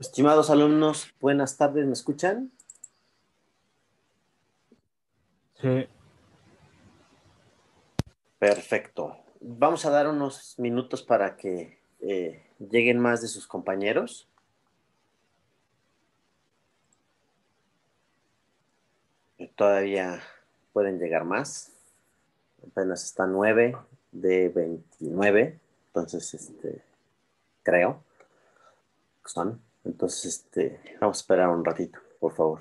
Estimados alumnos, buenas tardes, ¿me escuchan? Sí. Perfecto. Vamos a dar unos minutos para que eh, lleguen más de sus compañeros. Todavía pueden llegar más. Apenas está 9 de 29, entonces, este, creo que entonces, este, vamos a esperar un ratito, por favor.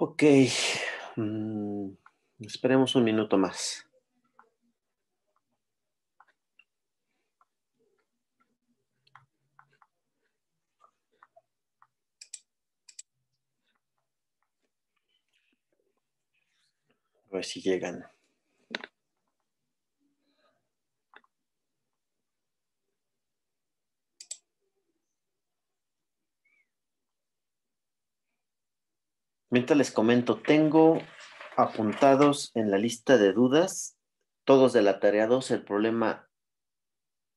Ok, mm, esperemos un minuto más. si llegan. Mientras les comento, tengo apuntados en la lista de dudas, todos de la tarea 2, el problema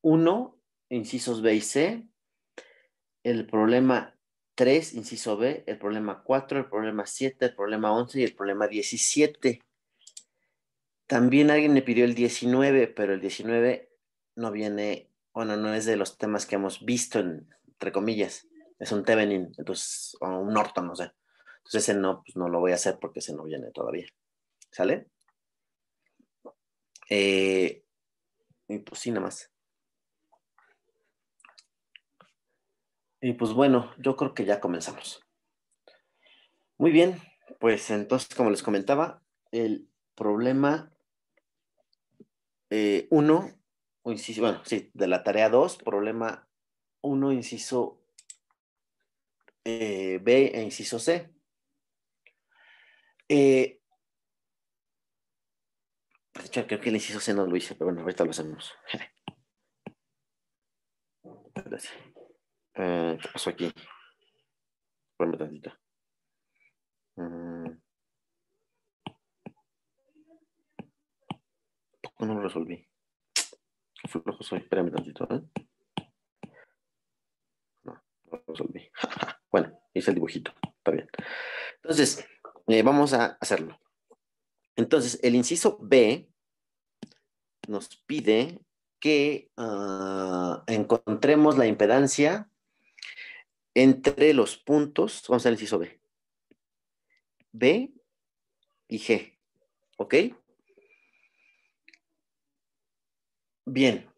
1, incisos B y C, el problema 3, inciso B, el problema 4, el problema 7, el problema 11 y el problema 17. También alguien me pidió el 19, pero el 19 no viene, bueno, no es de los temas que hemos visto, entre comillas. Es un Tevenin, entonces, o un Norton, no sé. Entonces ese no, pues no lo voy a hacer porque ese no viene todavía. ¿Sale? Eh, y pues sí, nada más. Y pues bueno, yo creo que ya comenzamos. Muy bien, pues entonces, como les comentaba, el problema 1, eh, o inciso, bueno, sí, de la tarea 2, problema 1, inciso eh, B e inciso C. de eh, hecho, pues, creo que el inciso C no lo hice, pero bueno, ahorita lo hacemos. ¿Qué pasó aquí? Ponme tantito. Mm. No lo resolví. Flojo soy, espérame tantito, ¿eh? No, lo resolví. bueno, hice el dibujito, está bien. Entonces, eh, vamos a hacerlo. Entonces, el inciso B nos pide que ah, encontremos la impedancia entre los puntos, vamos al inciso B, B y G, ¿ok? Bien,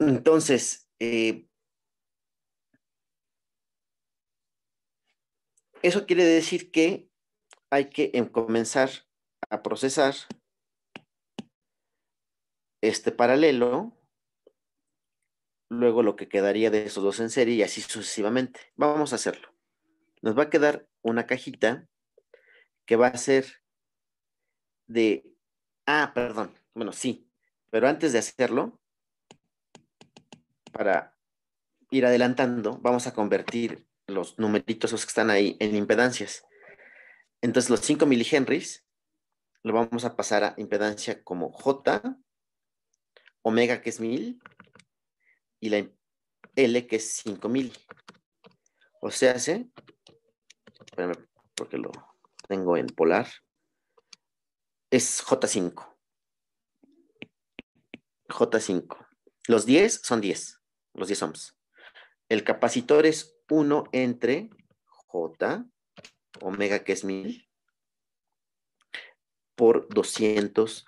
entonces, eh, eso quiere decir que hay que em, comenzar a procesar este paralelo, luego lo que quedaría de esos dos en serie y así sucesivamente. Vamos a hacerlo. Nos va a quedar una cajita que va a ser de... Ah, perdón. Bueno, sí, pero antes de hacerlo, para ir adelantando, vamos a convertir los numeritos que están ahí en impedancias. Entonces los 5 milihenries lo vamos a pasar a impedancia como J, omega que es 1000 y la L que es 5000. O sea, hace, porque lo tengo en polar, es J5. J5. Los 10 son 10 los 10 ohms. El capacitor es 1 entre J, omega que es 1000, por 200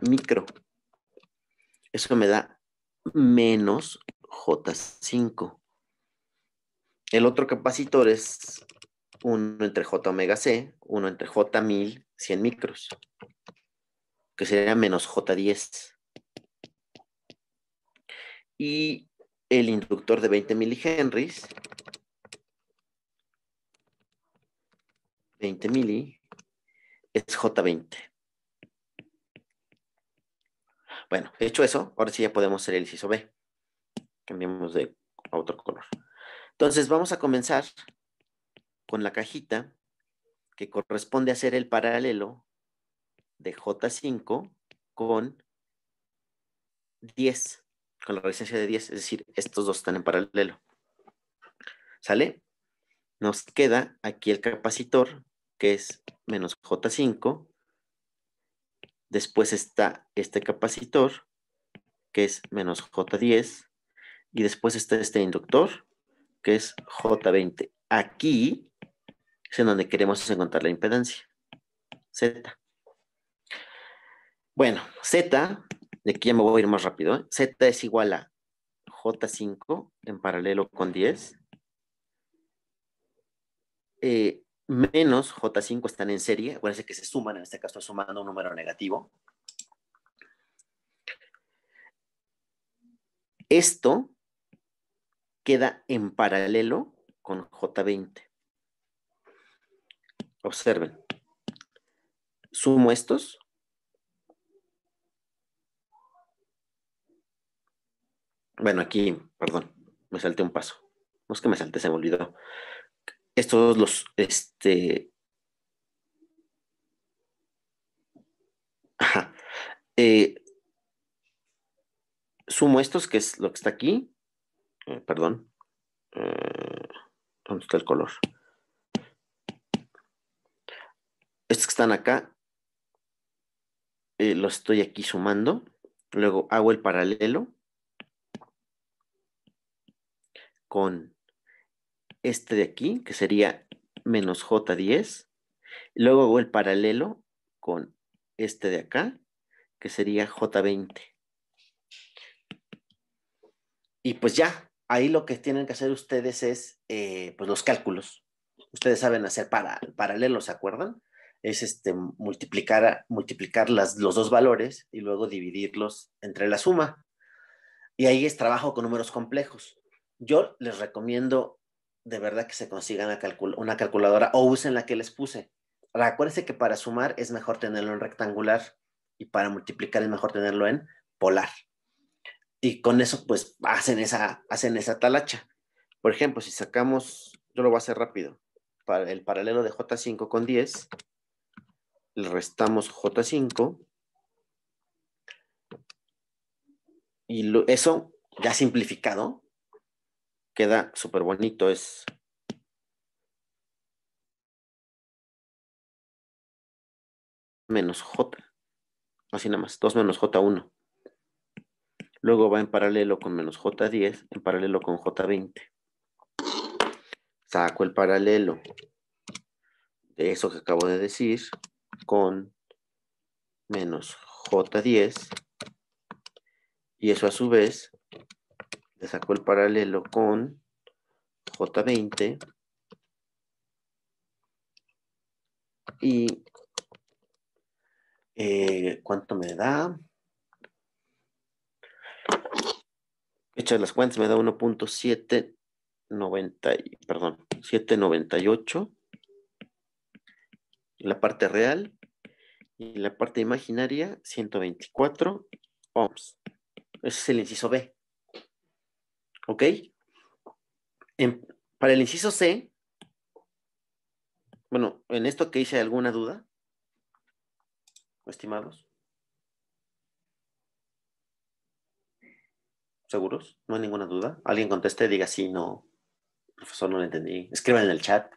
micro. Eso me da menos J5. El otro capacitor es 1 entre J omega C, 1 entre J 1000, 100 micros, que sería menos J10. Y el inductor de 20 mili-Henrys, 20 mili, es J20. Bueno, hecho eso, ahora sí ya podemos hacer el CISO B. Cambiamos de otro color. Entonces vamos a comenzar con la cajita que corresponde a hacer el paralelo de J5 con 10 la resistencia de 10, es decir, estos dos están en paralelo. ¿Sale? Nos queda aquí el capacitor, que es menos J5. Después está este capacitor, que es menos J10. Y después está este inductor, que es J20. Aquí es en donde queremos encontrar la impedancia, Z. Bueno, Z de aquí me voy a ir más rápido, ¿eh? Z es igual a J5 en paralelo con 10, eh, menos J5 están en serie, acuérdense que se suman, en este caso sumando un número negativo. Esto queda en paralelo con J20. Observen. Sumo estos Bueno, aquí, perdón, me salté un paso. No es que me salté, se me olvidó. Estos los, este... Ajá. Eh, sumo estos, que es lo que está aquí. Eh, perdón. Eh, ¿Dónde está el color? Estos que están acá, los estoy aquí sumando. Luego hago el paralelo con este de aquí, que sería menos J10. Luego hago el paralelo con este de acá, que sería J20. Y pues ya, ahí lo que tienen que hacer ustedes es eh, pues los cálculos. Ustedes saben hacer para, paralelos, ¿se acuerdan? Es este, multiplicar, los dos valores y luego dividirlos entre la suma. Y ahí es trabajo con números complejos. Yo les recomiendo de verdad que se consigan una, calculadora o usen la que les puse. acuérdense que para sumar es mejor tenerlo en rectangular y para multiplicar es mejor tenerlo en polar. Y con eso, pues, hacen esa, hacen esa talacha. Por ejemplo, si sacamos, yo lo voy a hacer rápido, para el paralelo de J5 con 10, le restamos J5 y eso ya simplificado queda súper bonito, es menos J, así nada más, 2 menos J1. Luego va en paralelo con menos J10, en paralelo con J20. Saco el paralelo de eso que acabo de decir con menos J10 y eso a su vez le sacó el paralelo con J20 y eh, cuánto me da Hecha las cuentas me da 1.790 perdón 798 la parte real y la parte imaginaria 124 ohms ese es el inciso B ¿Ok? para el inciso C, bueno, en esto que hice alguna duda, estimados. ¿Seguros? ¿No hay ninguna duda? ¿Alguien conteste? Diga sí, no. Profesor, no lo entendí. Escriban en el chat.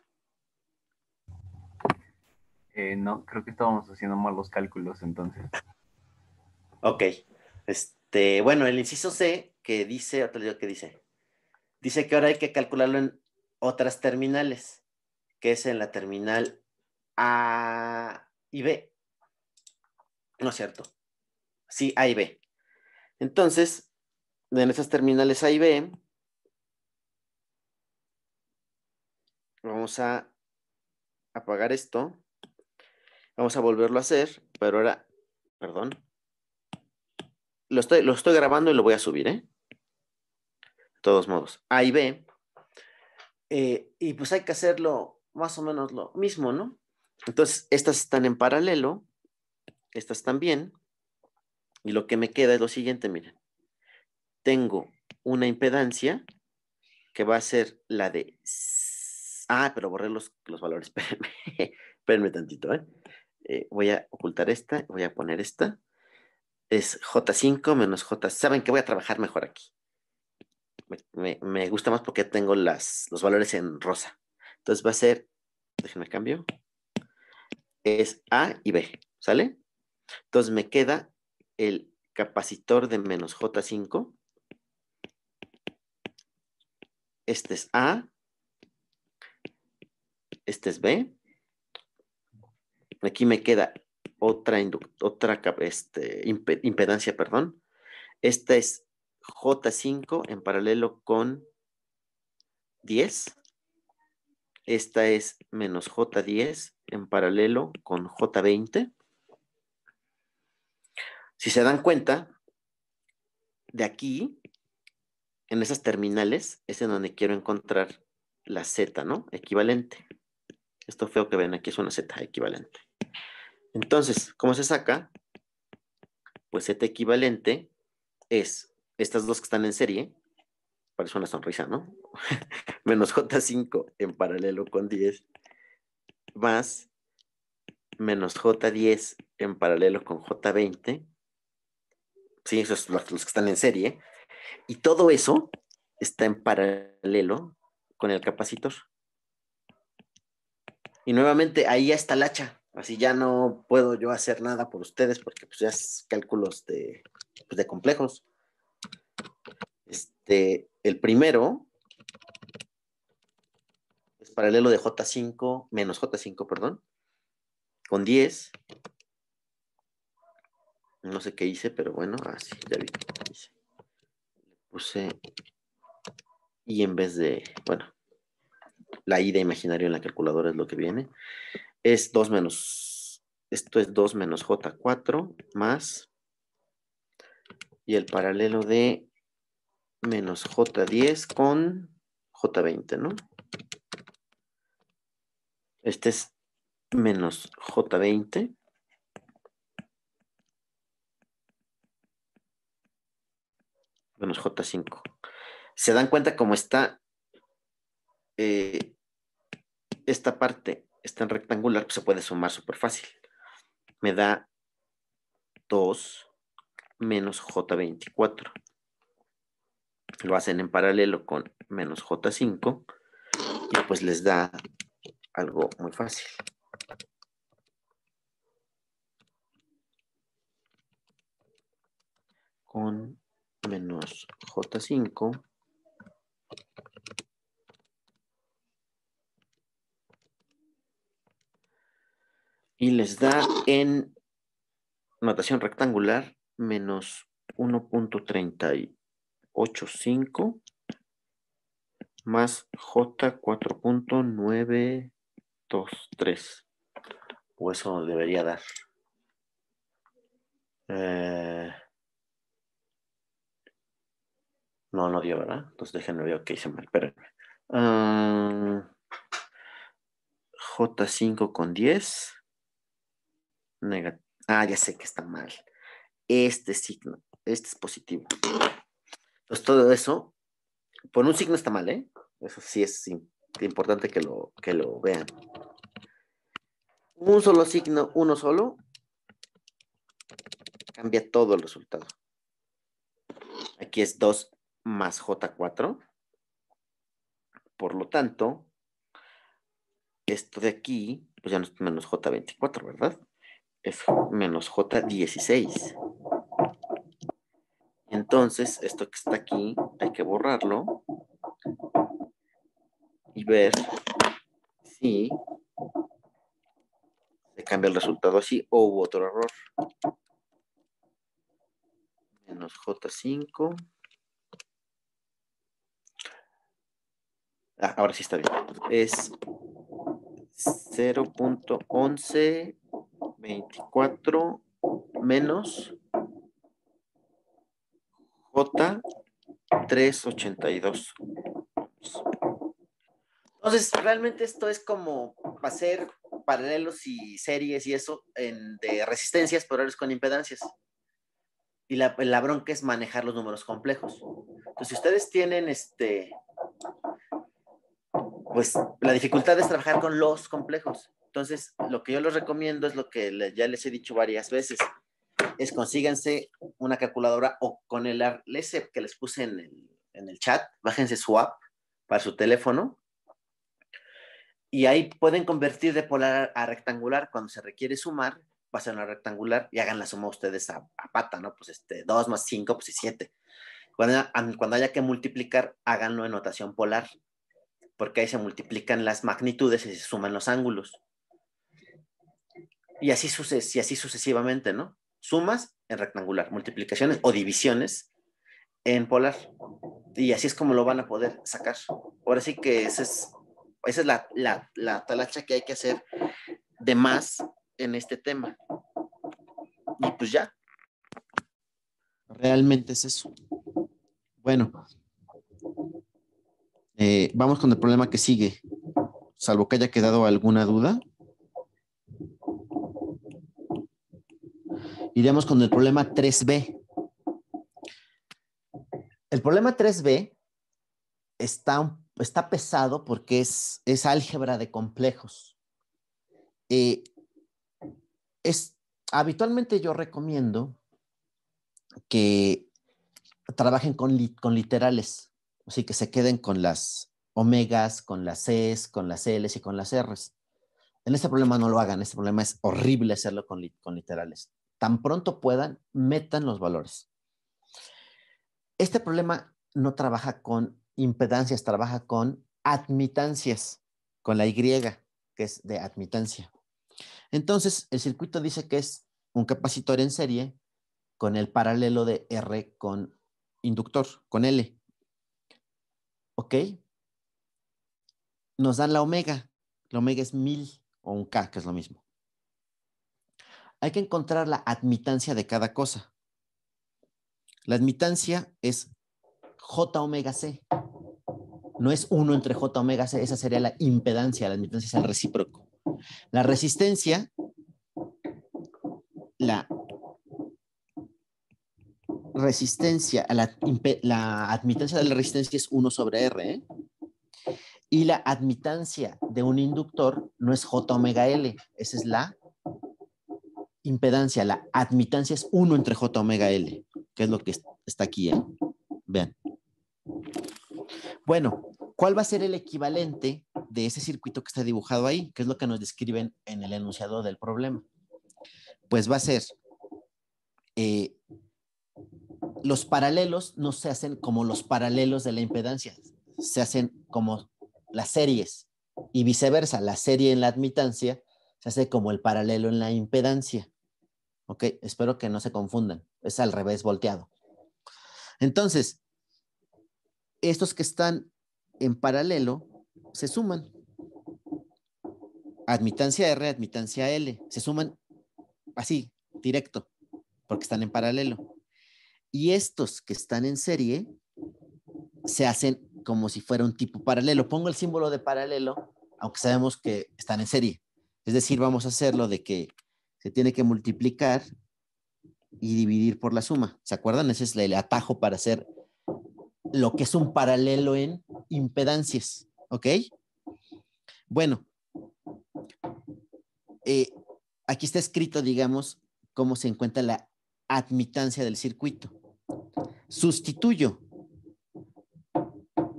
Eh, no, creo que estábamos haciendo mal los cálculos entonces. ok. Este, bueno, el inciso C que dice, otro día que dice, dice que ahora hay que calcularlo en otras terminales, que es en la terminal A y B. No es cierto. Sí, A y B. Entonces, en esas terminales A y B, vamos a apagar esto. Vamos a volverlo a hacer, pero ahora, perdón. Lo estoy, lo estoy grabando y lo voy a subir, ¿eh? todos modos, A y B. y pues hay que hacerlo más o menos lo mismo, ¿no? Entonces, estas están en paralelo, estas también, y lo que me queda es lo siguiente, miren. Tengo una impedancia que va a ser la de... Ah, pero borré los, valores, espérenme, tantito, ¿eh? ¿eh? voy a ocultar esta, voy a poner esta. Es J5 menos J. Saben que voy a trabajar mejor aquí me, gusta más porque tengo los valores en rosa. Entonces va a ser, déjenme cambio, es A y B, ¿sale? Entonces me queda el capacitor de menos J5. Este es A. Este es B. Aquí me queda otra, otra este, impedancia, perdón. Esta es J5 en paralelo con 10. Esta es menos J10 en paralelo con J20. Si se dan cuenta, de aquí, en esas terminales, es en donde quiero encontrar la Z, ¿no? Equivalente. Esto feo que ven aquí es una Z equivalente. Entonces, ¿cómo se saca? Pues Z equivalente es estas dos que están en serie, parece una sonrisa, ¿no? menos J5 en paralelo con 10, más menos J10 en paralelo con J20. Sí, esos son los, que están en serie. Y todo eso está en paralelo con el capacitor. Y nuevamente ahí ya está la hacha. Así ya no puedo yo hacer nada por ustedes porque pues ya es cálculos de pues, complejos. Este, el primero es paralelo de J5 menos J5, perdón, con 10. No sé qué hice, pero bueno, así, ah, ya vi Puse y en vez de, bueno, la I de imaginario en la calculadora es lo que viene. Es 2 menos, esto es 2 menos J4 más, y el paralelo de menos J10 con J20, ¿no? Este es menos J20. Menos J5. ¿Se dan cuenta cómo está eh, esta parte? Está en rectangular, pues se puede sumar súper fácil. Me da 2 menos J24 lo hacen en paralelo con menos J5 y pues les da algo muy fácil. Con menos J5 y les da en notación rectangular menos 1.30 8.5 más J4.923. O eso debería dar. Eh, no, no dio, ¿verdad? Entonces déjenme ver qué hice mal. Espérenme. Ah, J5 con 10. ah, ya sé que está mal. Este signo, este es positivo. Pues todo eso, por un signo está mal, ¿eh? Eso sí es importante que lo, que lo vean. Un solo signo, uno solo, cambia todo el resultado. Aquí es 2 más J4. Por lo tanto, esto de aquí, pues ya no es menos J24, ¿verdad? Es menos J16. Entonces, esto que está aquí hay que borrarlo y ver si se cambia el resultado así o hubo otro error. Menos J5. Ah, ahora sí está bien. Es 0.1124 menos J382. Entonces, realmente esto es como hacer paralelos y series y eso en, de resistencias por con impedancias. Y la, la, bronca es manejar los números complejos. Entonces, si ustedes tienen este, pues la dificultad es trabajar con los complejos. Entonces, lo que yo les recomiendo es lo que ya les he dicho varias veces, es consíganse una calculadora o con el ese que les puse en el, chat, bájense su app para su teléfono. Y ahí pueden convertir de polar a rectangular cuando se requiere sumar, pasen a rectangular y hagan la suma ustedes a, pata, ¿no? Pues este, 2 más 5, pues 7. Cuando, haya que multiplicar, háganlo en notación polar, porque ahí se multiplican las magnitudes y se suman los ángulos. Y así, suces y así sucesivamente, ¿no? Sumas rectangular, multiplicaciones o divisiones en polar. Y así es como lo van a poder sacar. Ahora sí que esa es, esa es la, talacha que hay que hacer de más en este tema. Y pues ya. Realmente es eso. Bueno, eh, vamos con el problema que sigue, salvo que haya quedado alguna duda. iremos con el problema 3B. El problema 3B está, está pesado porque es, es álgebra de complejos. Eh, es, habitualmente yo recomiendo que trabajen con, con literales, así que se queden con las omegas, con las Cs, con las Ls y con las Rs. En este problema no lo hagan, este problema es horrible hacerlo con, con literales tan pronto puedan, metan los valores. Este problema no trabaja con impedancias, trabaja con admitancias, con la Y, que es de admitancia. Entonces, el circuito dice que es un capacitor en serie con el paralelo de R con inductor, con L. ¿Ok? Nos dan la omega. La omega es 1000 o un K, que es lo mismo hay que encontrar la admitancia de cada cosa. La admitancia es J omega C. No es 1 entre J omega C, esa sería la impedancia, la admitancia es el recíproco. La resistencia, la resistencia, la, la admitancia de la resistencia es 1 sobre R. ¿eh? Y la admitancia de un inductor no es J omega L, esa es la impedancia, la admitancia es 1 entre J omega L, que es lo que está aquí. ¿eh? Vean. Bueno, ¿cuál va a ser el equivalente de ese circuito que está dibujado ahí? ¿Qué es lo que nos describen en el enunciado del problema. Pues va a ser, eh, los paralelos no se hacen como los paralelos de la impedancia, se hacen como las series y viceversa, la serie en la admitancia se hace como el paralelo en la impedancia. ¿ok? Espero que no se confundan, es al revés volteado. Entonces, estos que están en paralelo se suman. Admitancia R, admitancia L, se suman así, directo, porque están en paralelo. Y estos que están en serie se hacen como si fuera un tipo paralelo. Pongo el símbolo de paralelo, aunque sabemos que están en serie. Es decir, vamos a hacerlo de que se tiene que multiplicar y dividir por la suma. ¿Se acuerdan? Ese es el atajo para hacer lo que es un paralelo en impedancias. ¿Ok? Bueno, eh, aquí está escrito, digamos, cómo se encuentra la admitancia del circuito. Sustituyo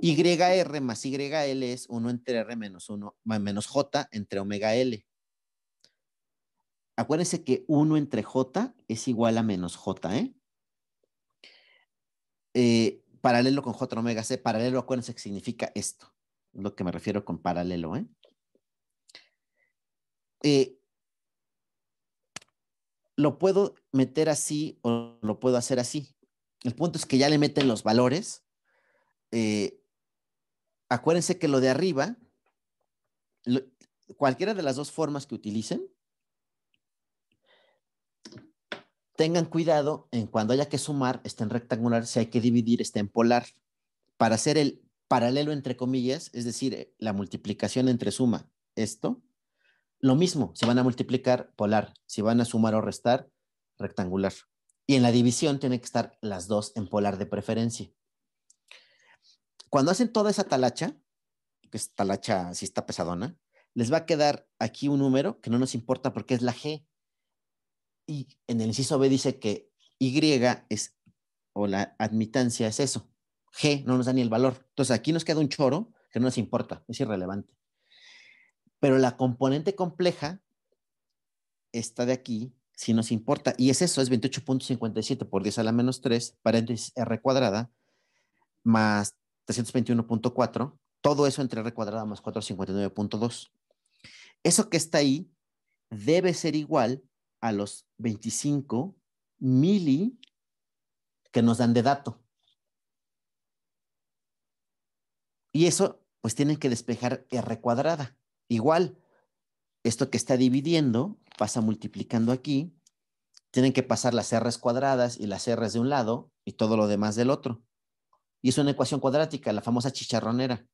YR más YL es 1 entre R menos 1 menos J entre omega L acuérdense que 1 entre j es igual a menos j, ¿eh? ¿eh? paralelo con j omega c, paralelo acuérdense que significa esto, es lo que me refiero con paralelo, ¿eh? eh lo puedo meter así o lo puedo hacer así. El punto es que ya le meten los valores. Eh, acuérdense que lo de arriba, cualquiera de las dos formas que utilicen, tengan cuidado en cuando haya que sumar, está en rectangular, si hay que dividir, está en polar. Para hacer el paralelo entre comillas, es decir, eh, la multiplicación entre suma, esto, lo mismo, se van a multiplicar, polar, si van a sumar o restar, rectangular. Y en la división tienen que estar las dos en polar de preferencia. Cuando hacen toda esa talacha, que es talacha si está pesadona, les va a quedar aquí un número que no nos importa porque es la G, y en el inciso B dice que Y es, o la admitancia es eso. G no nos da ni el valor. Entonces aquí nos queda un choro que no nos importa, es irrelevante. Pero la componente compleja, está de aquí, si nos importa. Y es eso, es 28.57 por 10 a la menos 3, paréntesis r cuadrada, más 321.4, todo eso entre r cuadrada más 459.2. Eso que está ahí debe ser igual a los 25 mili que nos dan de dato. Y eso, pues tienen que despejar R cuadrada. Igual, esto que está dividiendo pasa multiplicando aquí. Tienen que pasar las R cuadradas y las R de un lado y todo lo demás del otro. Y es una ecuación cuadrática, la famosa chicharronera.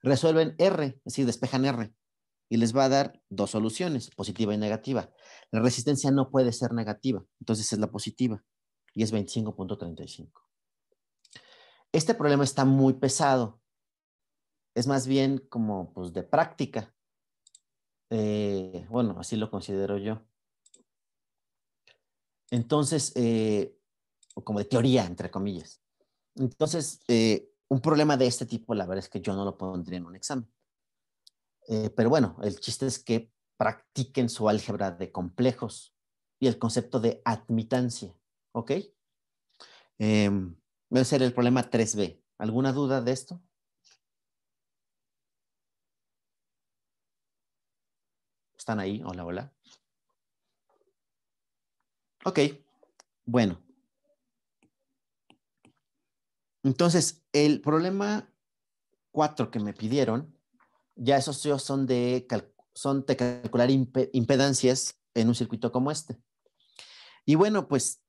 Resuelven R, es decir, despejan R y les va a dar dos soluciones, positiva y negativa. La resistencia no puede ser negativa, entonces es la positiva y es 25.35. Este problema está muy pesado. Es más bien como pues, de práctica. Eh, bueno, así lo considero yo. Entonces, o eh, como de teoría, entre comillas. Entonces, eh, un problema de este tipo, la verdad es que yo no lo pondría en un examen. Eh, pero bueno, el chiste es que practiquen su álgebra de complejos y el concepto de admitancia, ¿ok? Em, voy a ser el problema 3B. ¿Alguna duda de esto? ¿Están ahí? Hola, hola. Ok, bueno. Entonces, el problema 4 que me pidieron ya esos son de, son calcular impedancias en un circuito como este. Y bueno, pues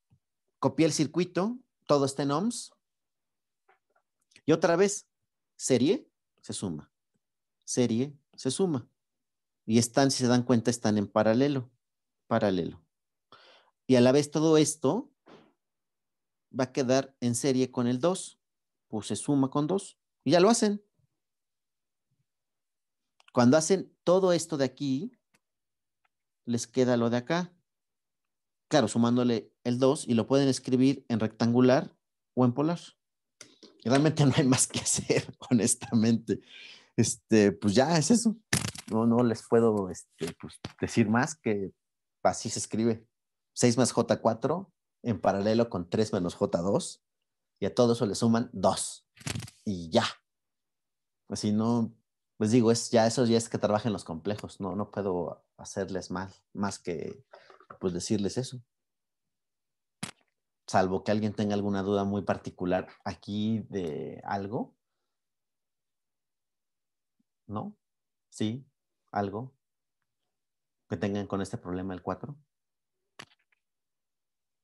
copié el circuito, todo está en ohms. Y otra vez, serie se suma, serie se suma. Y están, si se dan cuenta, están en paralelo, paralelo. Y a la vez todo esto va a quedar en serie con el 2, pues se suma con 2. Y ya lo hacen. Cuando hacen todo esto de aquí, les queda lo de acá. Claro, sumándole el 2 y lo pueden escribir en rectangular o en polar. Realmente no hay más que hacer, honestamente. Este, pues ya es eso. No, no les puedo este, pues, decir más que así se escribe. 6 más J4 en paralelo con 3 menos J2 y a todo eso le suman 2 y ya. Así no, pues digo, es, ya eso ya es que trabajen los complejos, no, no puedo hacerles mal, más que pues decirles eso. Salvo que alguien tenga alguna duda muy particular aquí de algo. ¿No? ¿Sí? ¿Algo? ¿Que tengan con este problema el 4?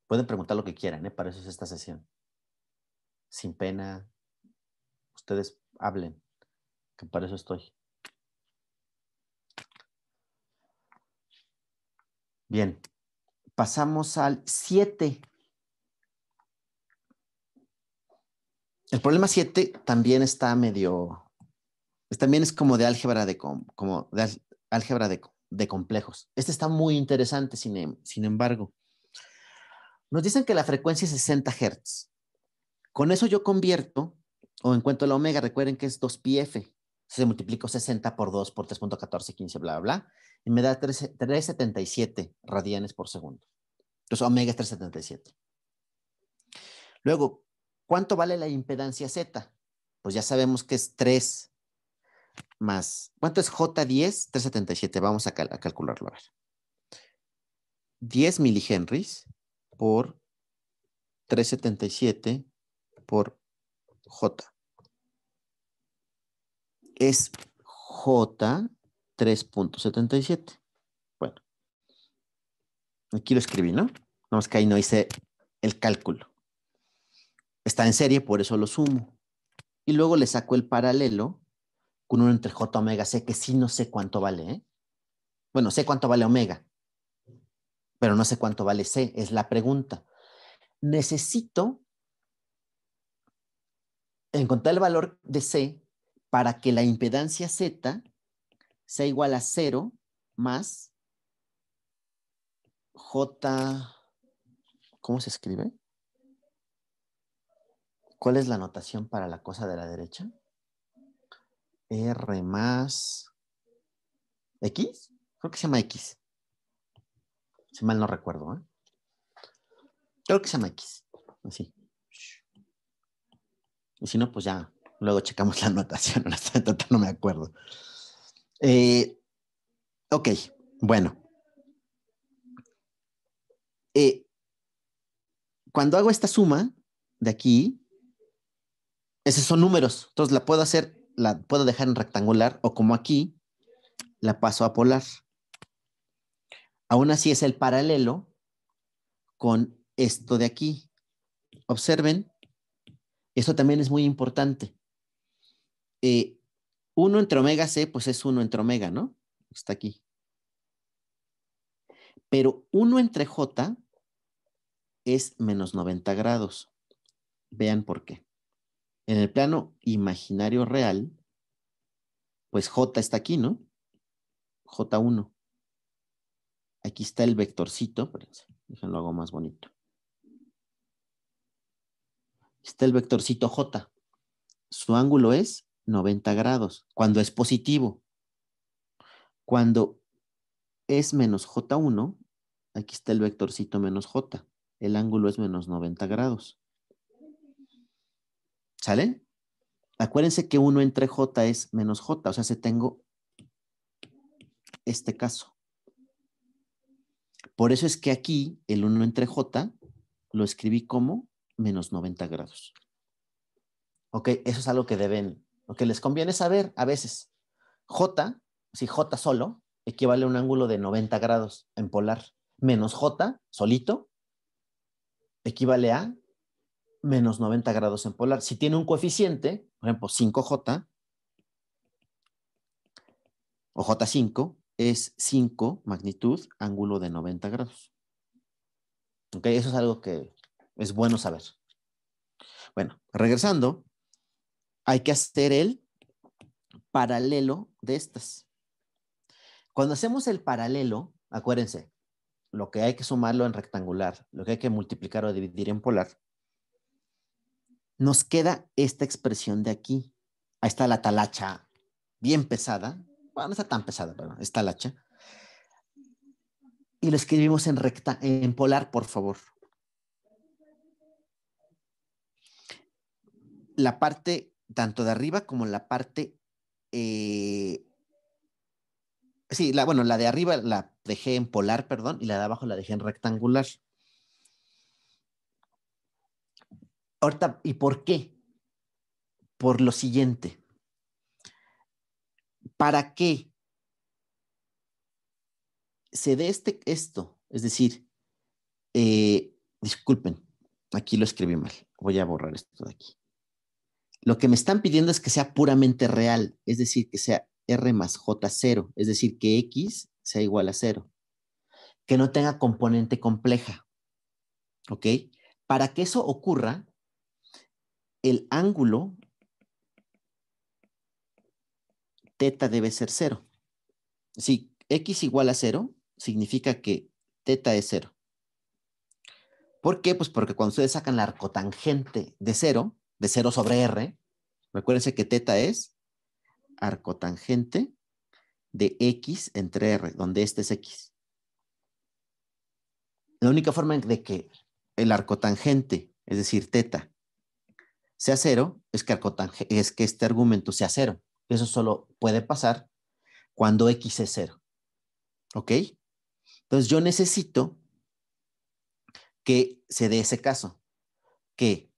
Pueden preguntar lo que quieran, ¿eh? para eso es esta sesión. Sin pena, ustedes hablen que para eso estoy. Bien, pasamos al 7. El problema 7 también está medio, también es como de álgebra de, como álgebra de, complejos. Este está muy interesante, em, sin, embargo. Nos dicen que la frecuencia es 60 Hz. Con eso yo convierto o encuentro la omega, recuerden que es 2 pi se multiplico 60 por 2 por 3.1415, bla, bla, bla, y me da 377 radianes por segundo. Entonces, omega es 377. Luego, ¿cuánto vale la impedancia Z? Pues ya sabemos que es 3 más. ¿Cuánto es J10? 377. Vamos a, calcularlo, a ver. 10 milihenries por 377 por J es J 3.77. Bueno, aquí lo escribí, ¿no? No, más que ahí no hice el cálculo. Está en serie, por eso lo sumo. Y luego le saco el paralelo con uno entre J omega C, que sí no sé cuánto vale. ¿eh? Bueno, sé cuánto vale omega, pero no sé cuánto vale C, es la pregunta. Necesito encontrar el valor de C para que la impedancia Z sea igual a 0 más J. ¿Cómo se escribe? ¿Cuál es la notación para la cosa de la derecha? R más X. Creo que se llama X. Si mal no recuerdo. ¿eh? Creo que se llama X. Así. Y si no, pues ya Luego checamos la anotación, no me acuerdo. Eh, ok, bueno. Eh, cuando hago esta suma de aquí, esos son números. Entonces la puedo hacer, la puedo dejar en rectangular o como aquí, la paso a polar. Aún así es el paralelo con esto de aquí. Observen, Eso también es muy importante. 1 eh, entre omega C, pues es 1 entre omega, ¿no? Está aquí. Pero 1 entre J es menos 90 grados. Vean por qué. En el plano imaginario real, pues J está aquí, ¿no? J1. Aquí está el vectorcito, déjenlo hago más bonito. está el vectorcito J. Su ángulo es 90 grados, cuando es positivo. Cuando es menos J1, aquí está el vectorcito menos J, el ángulo es menos 90 grados. ¿Sale? Acuérdense que 1 entre J es menos J, o sea, se tengo este caso. Por eso es que aquí el 1 entre J lo escribí como menos 90 grados. Ok, eso es algo que deben lo que les conviene saber a veces. J, si J solo, equivale a un ángulo de 90 grados en polar, menos J solito, equivale a menos 90 grados en polar. Si tiene un coeficiente, por ejemplo, 5J o J5, es 5 magnitud ángulo de 90 grados. ¿Ok? Eso es algo que es bueno saber. Bueno, regresando, hay que hacer el paralelo de estas. Cuando hacemos el paralelo, acuérdense, lo que hay que sumarlo en rectangular, lo que hay que multiplicar o dividir en polar, nos queda esta expresión de aquí. Ahí está la talacha bien pesada. Bueno, no está tan pesada, pero es talacha. Y lo escribimos en, en polar, por favor. La parte tanto de arriba como la parte... Eh, sí, la, bueno, la de arriba la dejé en polar, perdón, y la de abajo la dejé en rectangular. Ahorita, ¿y por qué? Por lo siguiente. Para qué se dé este, esto, es decir, eh, disculpen, aquí lo escribí mal, voy a borrar esto de aquí. Lo que me están pidiendo es que sea puramente real, es decir, que sea R más J0, es decir, que X sea igual a cero, que no tenga componente compleja. ¿Ok? Para que eso ocurra, el ángulo teta debe ser cero. Si X igual a 0, significa que teta es cero. ¿Por qué? Pues porque cuando ustedes sacan la arcotangente de cero de 0 sobre R. Recuérdense que teta es arcotangente de X entre R, donde este es X. La única forma de que el arcotangente, es decir, teta, sea cero, es que, es que este argumento sea cero. Eso solo puede pasar cuando X es cero. ¿Ok? Entonces yo necesito que se dé ese caso, que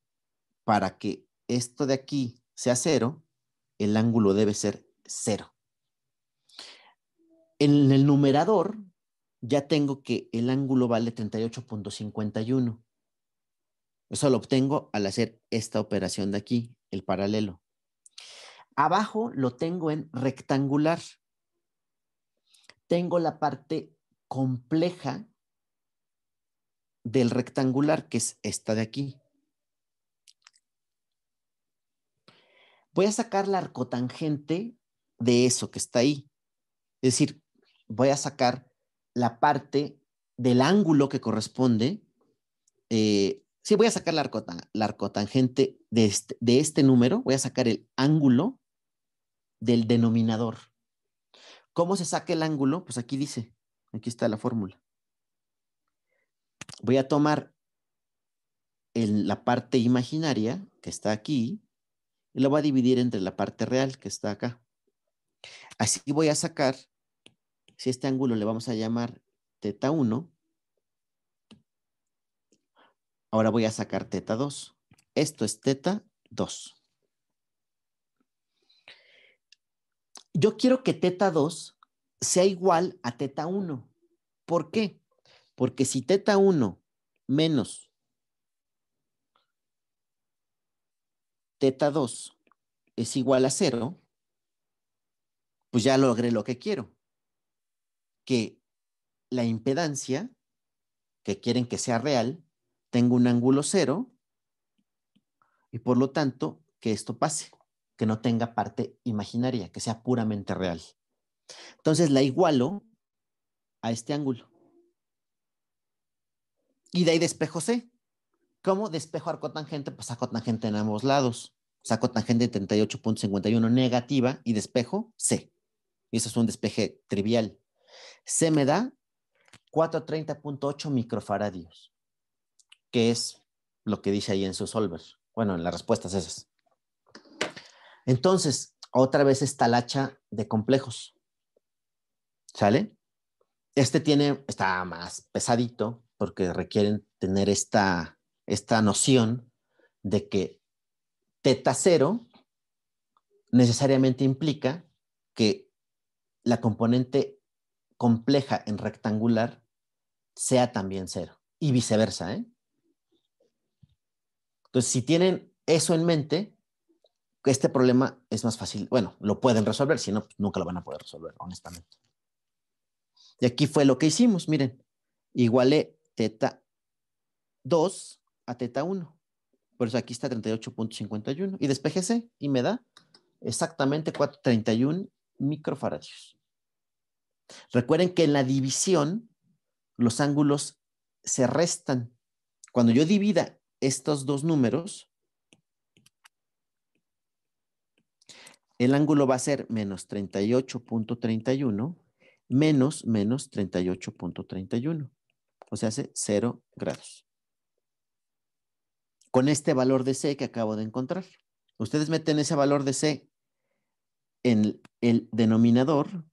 para que esto de aquí sea cero, el ángulo debe ser cero. En el numerador ya tengo que el ángulo vale 38.51. Eso lo obtengo al hacer esta operación de aquí, el paralelo. Abajo lo tengo en rectangular. Tengo la parte compleja del rectangular, que es esta de aquí. voy a sacar la arcotangente de eso que está ahí. Es decir, voy a sacar la parte del ángulo que corresponde. Eh, sí, voy a sacar la, arcotangente este, de este, número, voy a sacar el ángulo del denominador. ¿Cómo se saca el ángulo? Pues aquí dice, aquí está la fórmula. Voy a tomar la parte imaginaria que está aquí y lo voy a dividir entre la parte real que está acá. Así voy a sacar, si este ángulo le vamos a llamar teta 1, ahora voy a sacar teta 2. Esto es teta 2. Yo quiero que teta 2 sea igual a teta 1. ¿Por qué? Porque si teta 1 menos teta 2 es igual a 0, pues ya logré lo que quiero, que la impedancia, que quieren que sea real, tenga un ángulo 0 y por lo tanto que esto pase, que no tenga parte imaginaria, que sea puramente real. Entonces la igualo a este ángulo. Y de ahí despejo C. ¿Cómo despejo arcotangente? Pues saco tangente en ambos lados. Saco tangente 38.51 negativa y despejo C. Y eso es un despeje trivial. C me da 430.8 microfaradios, que es lo que dice ahí en su solver. Bueno, en las respuestas esas. Entonces, otra vez esta hacha de complejos. ¿Sale? Este tiene, está más pesadito porque requieren tener esta esta noción de que teta cero necesariamente implica que la componente compleja en rectangular sea también cero y viceversa. ¿eh? Entonces, si tienen eso en mente, este problema es más fácil. Bueno, lo pueden resolver, si no, pues, nunca lo van a poder resolver, honestamente. Y aquí fue lo que hicimos, miren, igualé teta 2 a teta 1. Por eso aquí está 38.51. Y despejese y me da exactamente 31 microfaradios. Recuerden que en la división los ángulos se restan. Cuando yo divida estos dos números, el ángulo va a ser menos 38.31 menos menos 38.31. O sea, hace 0 grados con este valor de C que acabo de encontrar. Ustedes meten ese valor de C en el denominador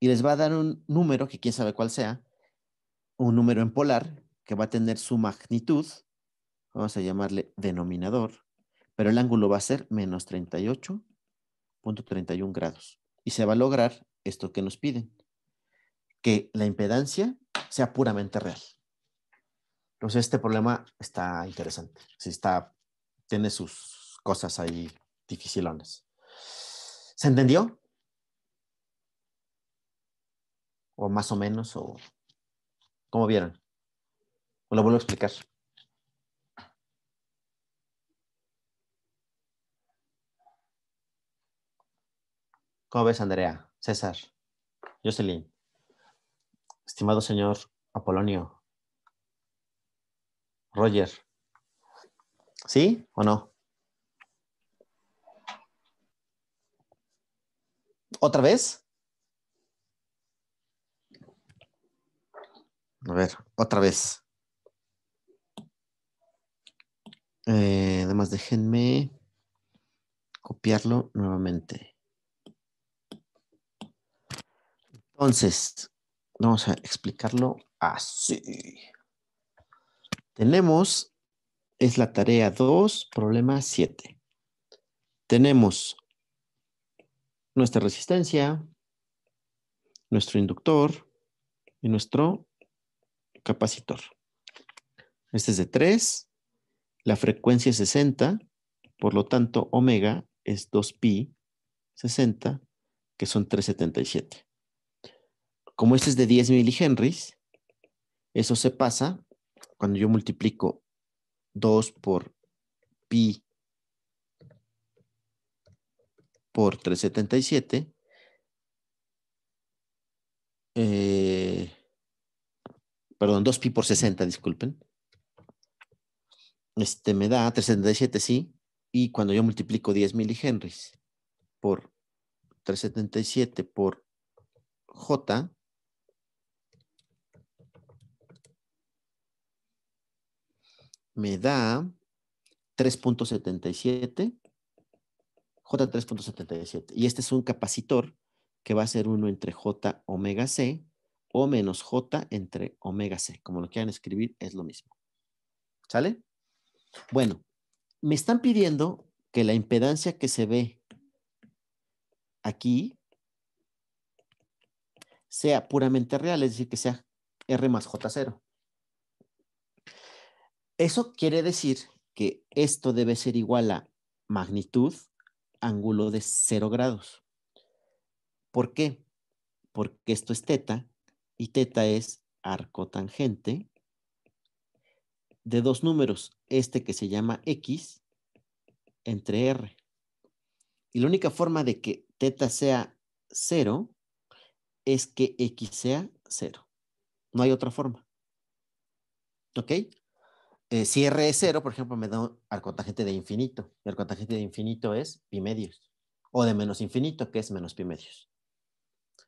y les va a dar un número, que quién sabe cuál sea, un número en polar que va a tener su magnitud, vamos a llamarle denominador, pero el ángulo va a ser menos 38.31 grados. Y se va a lograr esto que nos piden, que la impedancia sea puramente real. Entonces, este problema está interesante. Sí está, tiene sus cosas ahí dificilones. ¿Se entendió? O más o menos, o vieron. O lo vuelvo a explicar. ¿Cómo ves, Andrea? César, Jocelyn, estimado señor Apolonio. Roger. ¿Sí o no? ¿Otra vez? A ver, otra vez. Eh, además, déjenme copiarlo nuevamente. Entonces, vamos a explicarlo así. Tenemos, es la tarea 2, problema 7. Tenemos nuestra resistencia, nuestro inductor y nuestro capacitor. Este es de 3, la frecuencia es 60, por lo tanto omega es 2pi 60, que son 377. Como este es de 10 milihenries, eso se pasa cuando yo multiplico 2 por pi por 377, eh, perdón, 2pi por 60, disculpen, este me da 377, sí, y cuando yo multiplico 10 milihenries por 377 por j, me da 3.77, J3.77. Y este es un capacitor que va a ser 1 entre J omega C o menos J entre omega C. Como lo quieran escribir, es lo mismo. ¿Sale? Bueno, me están pidiendo que la impedancia que se ve aquí sea puramente real, es decir, que sea R más J0. Eso quiere decir que esto debe ser igual a magnitud, ángulo de 0 grados. ¿Por qué? Porque esto es teta y teta es arco tangente de dos números, este que se llama X entre R. Y la única forma de que teta sea 0 es que X sea 0. No hay otra forma. ¿Ok? si R es cero, por ejemplo, me da al cotangente de infinito. Y el cotangente de infinito es pi medios. O de menos infinito, que es menos pi medios.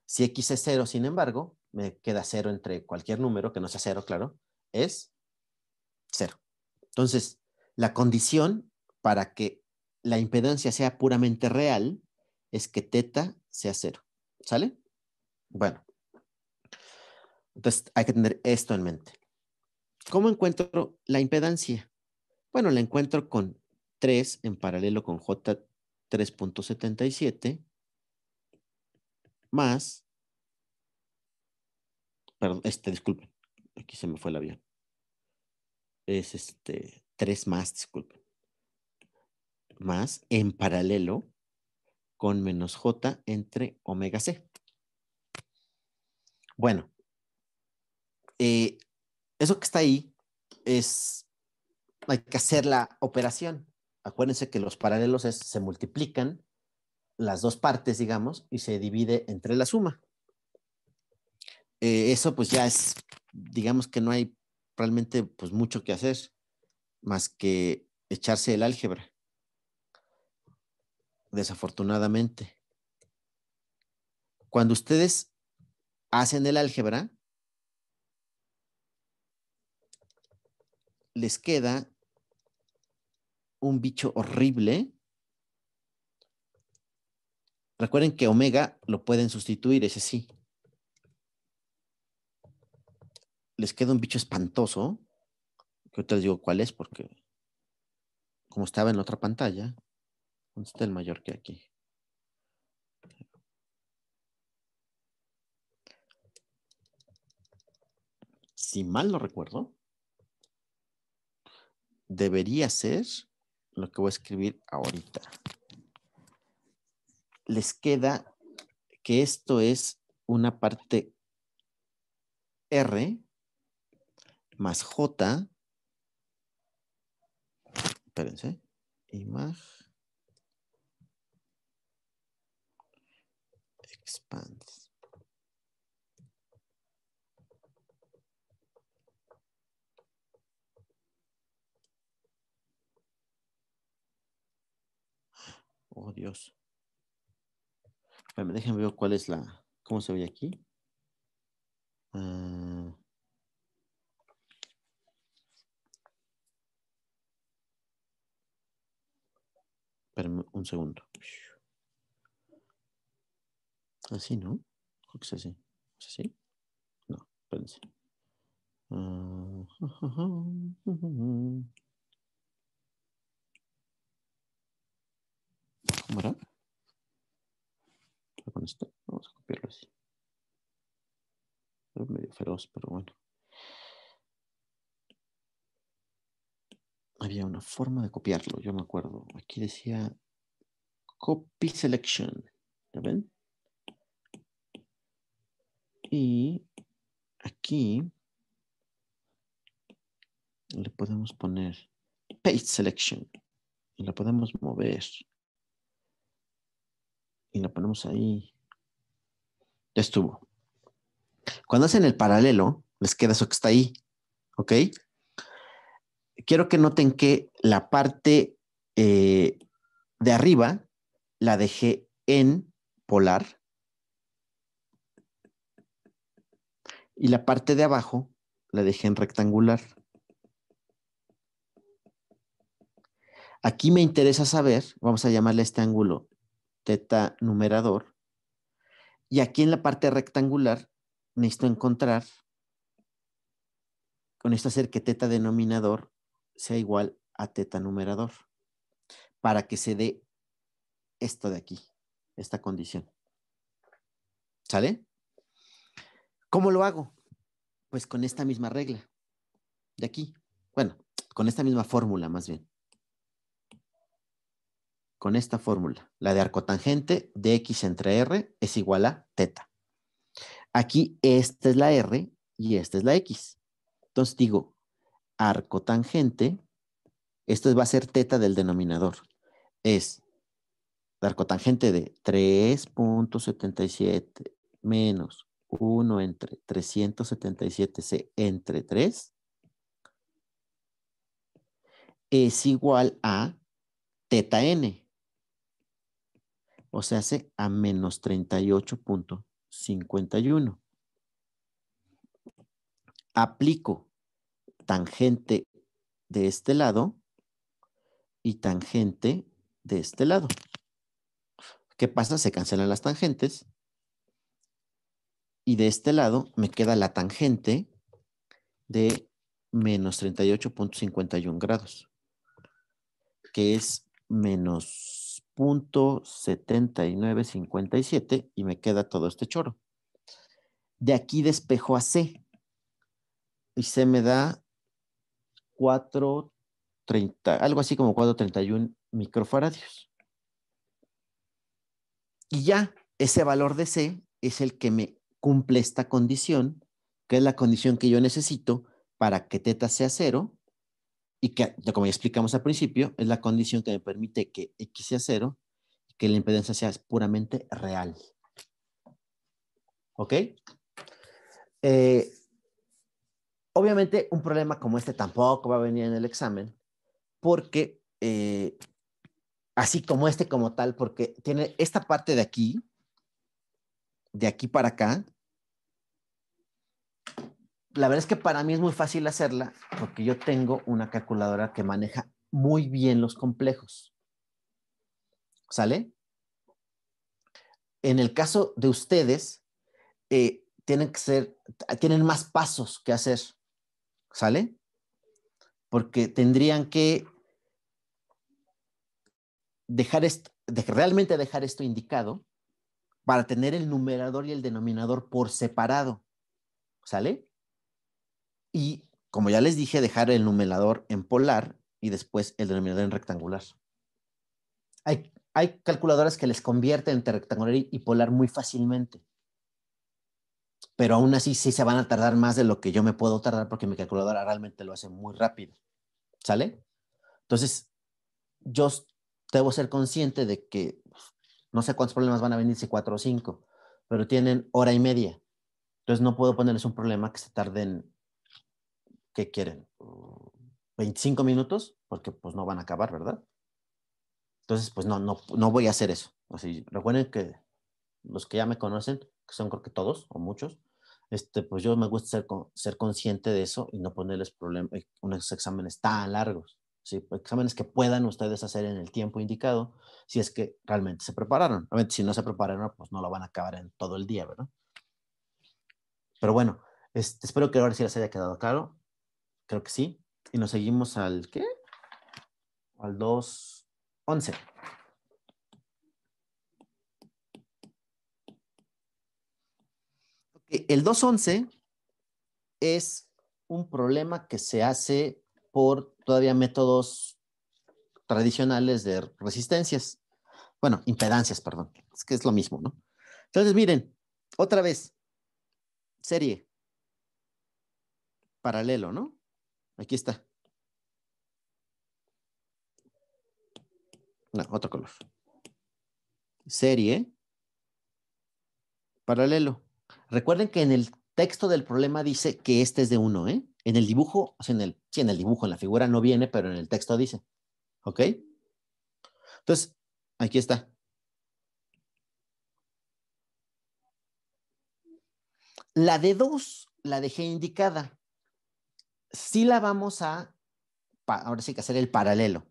Si X es cero, sin embargo, me queda cero entre cualquier número, que no sea cero, claro, es cero. Entonces, la condición para que la impedancia sea puramente real es que teta sea cero. ¿Sale? Bueno. Entonces, hay que tener esto en mente. ¿Cómo encuentro la impedancia? Bueno, la encuentro con 3 en paralelo con J3.77 más, perdón, este, disculpen, aquí se me fue el avión. Es este, 3 más, disculpen. Más en paralelo con menos J entre omega C. Bueno, eh, eso que está ahí es, hay que hacer la operación. Acuérdense que los paralelos se multiplican las dos partes, digamos, y se divide entre la suma. Eh, eso pues ya es, digamos que no hay realmente pues mucho que hacer más que echarse el álgebra. Desafortunadamente. Cuando ustedes hacen el álgebra, les queda un bicho horrible. Recuerden que omega lo pueden sustituir, ese sí. Les queda un bicho espantoso, que ahorita les digo cuál es, porque como estaba en la otra pantalla, ¿dónde está el mayor que aquí? Si mal no recuerdo, debería ser lo que voy a escribir ahorita. Les queda que esto es una parte R más J. Espérense. Imag. Expand. Oh, Dios. Déjenme ver cuál es la, cómo se ve aquí. Uh, un segundo. Así, ¿no? Creo que es así. ¿Es así? No, espérense. Uh, uh, Con esto vamos a copiarlo así. Es medio feroz, pero bueno. Había una forma de copiarlo, yo me acuerdo. Aquí decía copy selection. ¿Ya ven? Y aquí le podemos poner Paste selection y la podemos mover y la ponemos ahí. Ya estuvo. Cuando hacen el paralelo, les queda eso que está ahí. ¿Ok? Quiero que noten que la parte eh, de arriba la dejé en polar. Y la parte de abajo la dejé en rectangular. Aquí me interesa saber, vamos a llamarle este ángulo teta numerador. Y aquí en la parte rectangular necesito encontrar, con esto hacer que teta denominador sea igual a teta numerador, para que se dé esto de aquí, esta condición. ¿Sale? ¿Cómo lo hago? Pues con esta misma regla de aquí. Bueno, con esta misma fórmula más bien con esta fórmula, la de arcotangente de x entre r es igual a teta. Aquí esta es la r y esta es la x. Entonces digo, arcotangente, esto va a ser teta del denominador, es la arcotangente de 3.77 menos 1 entre 377c entre 3 es igual a teta n o sea, hace a menos 38.51. Aplico tangente de este lado y tangente de este lado. ¿Qué pasa? Se cancelan las tangentes. Y de este lado me queda la tangente de menos 38.51 grados, que es menos 7957 y me queda todo este choro. De aquí despejo a C y C me da 430, algo así como 431 microfaradios. Y ya ese valor de C es el que me cumple esta condición, que es la condición que yo necesito para que teta sea cero y que, como ya explicamos al principio, es la condición que me permite que X sea cero y que la impedancia sea puramente real. ¿Ok? Eh, obviamente, un problema como este tampoco va a venir en el examen, porque, eh, así como este como tal, porque tiene esta parte de aquí, de aquí para acá, la verdad es que para mí es muy fácil hacerla porque yo tengo una calculadora que maneja muy bien los complejos. ¿Sale? En el caso de ustedes, eh, tienen que ser, tienen más pasos que hacer. ¿Sale? Porque tendrían que dejar esto, realmente dejar esto indicado para tener el numerador y el denominador por separado. ¿Sale? Y, como ya les dije, dejar el numerador en polar y después el denominador en rectangular. Hay, hay calculadoras que les convierten entre rectangular y polar muy fácilmente. Pero aún así sí se van a tardar más de lo que yo me puedo tardar porque mi calculadora realmente lo hace muy rápido. ¿Sale? Entonces, yo debo ser consciente de que no sé cuántos problemas van a venir, si cuatro o cinco, pero tienen hora y media. Entonces no puedo ponerles un problema que se tarden ¿qué quieren? ¿25 uh, minutos? Porque pues no van a acabar, ¿verdad? Entonces, pues no, no, no voy a hacer eso. recuerden que los que ya me conocen, que son creo que todos o muchos, este, pues yo me gusta ser, ser consciente de eso y no ponerles problemas, eh, unos exámenes tan largos, ¿sí? exámenes que puedan ustedes hacer en el tiempo indicado, si es que realmente se prepararon. Realmente, si no se prepararon, pues no lo van a acabar en todo el día, ¿verdad? Pero bueno, este, espero que ahora sí les haya quedado claro. Creo que sí. Y nos seguimos al ¿qué? Al 2, 11. El 2.11 es un problema que se hace por todavía métodos tradicionales de resistencias. Bueno, impedancias, perdón. Es que es lo mismo, ¿no? Entonces, miren, otra vez, serie, paralelo, ¿no? Aquí está. No, otro color. Serie. Paralelo. Recuerden que en el texto del problema dice que este es de uno, ¿eh? En el dibujo, o sea, en el, sí, en el dibujo, en la figura no viene, pero en el texto dice. ¿Ok? Entonces, aquí está. La de dos la dejé indicada sí la vamos a, ahora sí que hacer el paralelo.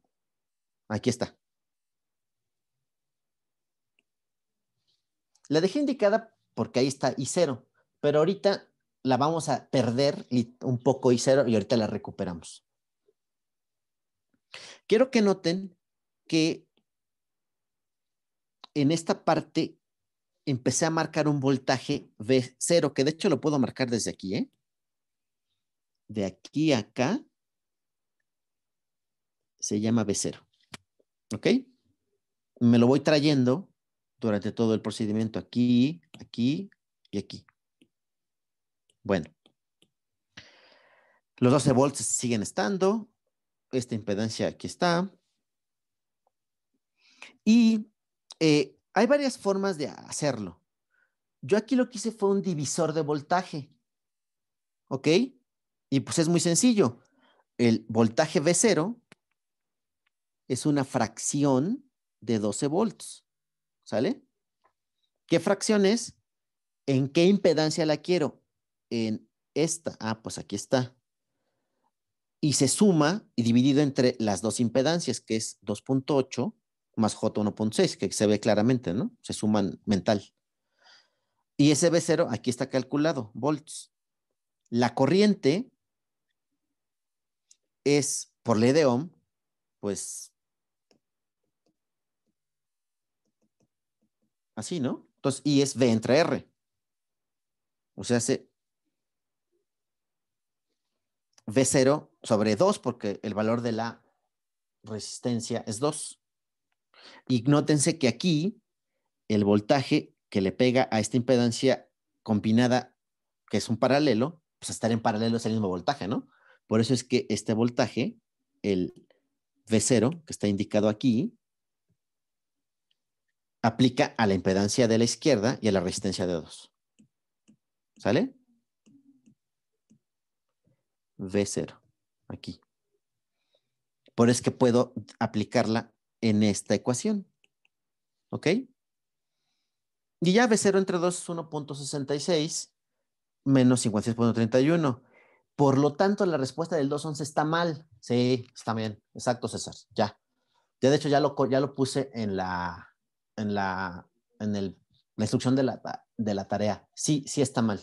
Aquí está. La dejé indicada porque ahí está I0, pero ahorita la vamos a perder un poco I0 y ahorita la recuperamos. Quiero que noten que en esta parte empecé a marcar un voltaje V0, que de hecho lo puedo marcar desde aquí, ¿eh? de aquí a acá se llama B0. ¿Ok? Me lo voy trayendo durante todo el procedimiento aquí, aquí y aquí. Bueno. Los 12 volts siguen estando. Esta impedancia aquí está. Y eh, hay varias formas de hacerlo. Yo aquí lo que hice fue un divisor de voltaje. ¿Ok? Y pues es muy sencillo. El voltaje V0 es una fracción de 12 volts. ¿Sale? ¿Qué fracción es? ¿En qué impedancia la quiero? En esta. Ah, pues aquí está. Y se suma y dividido entre las dos impedancias, que es 2.8 más J1.6, que se ve claramente, ¿no? Se suman mental. Y ese V0 aquí está calculado, volts. La corriente es por ley de Ohm, pues así, ¿no? Entonces I es V entre R. O sea, se V0 sobre 2 porque el valor de la resistencia es 2. Y nótense que aquí el voltaje que le pega a esta impedancia combinada, que es un paralelo, pues estar en paralelo es el mismo voltaje, ¿no? Por eso es que este voltaje, el V0, que está indicado aquí, aplica a la impedancia de la izquierda y a la resistencia de 2. ¿Sale? V0, aquí. Por eso es que puedo aplicarla en esta ecuación. ¿Ok? Y ya V0 entre 2 es 1.66 menos 56.31. Por lo tanto, la respuesta del 2.11 está mal. Sí, está bien. Exacto, César. Ya. Ya de hecho ya lo, ya lo puse en la, en la, en la instrucción de la, tarea. Sí, sí está mal.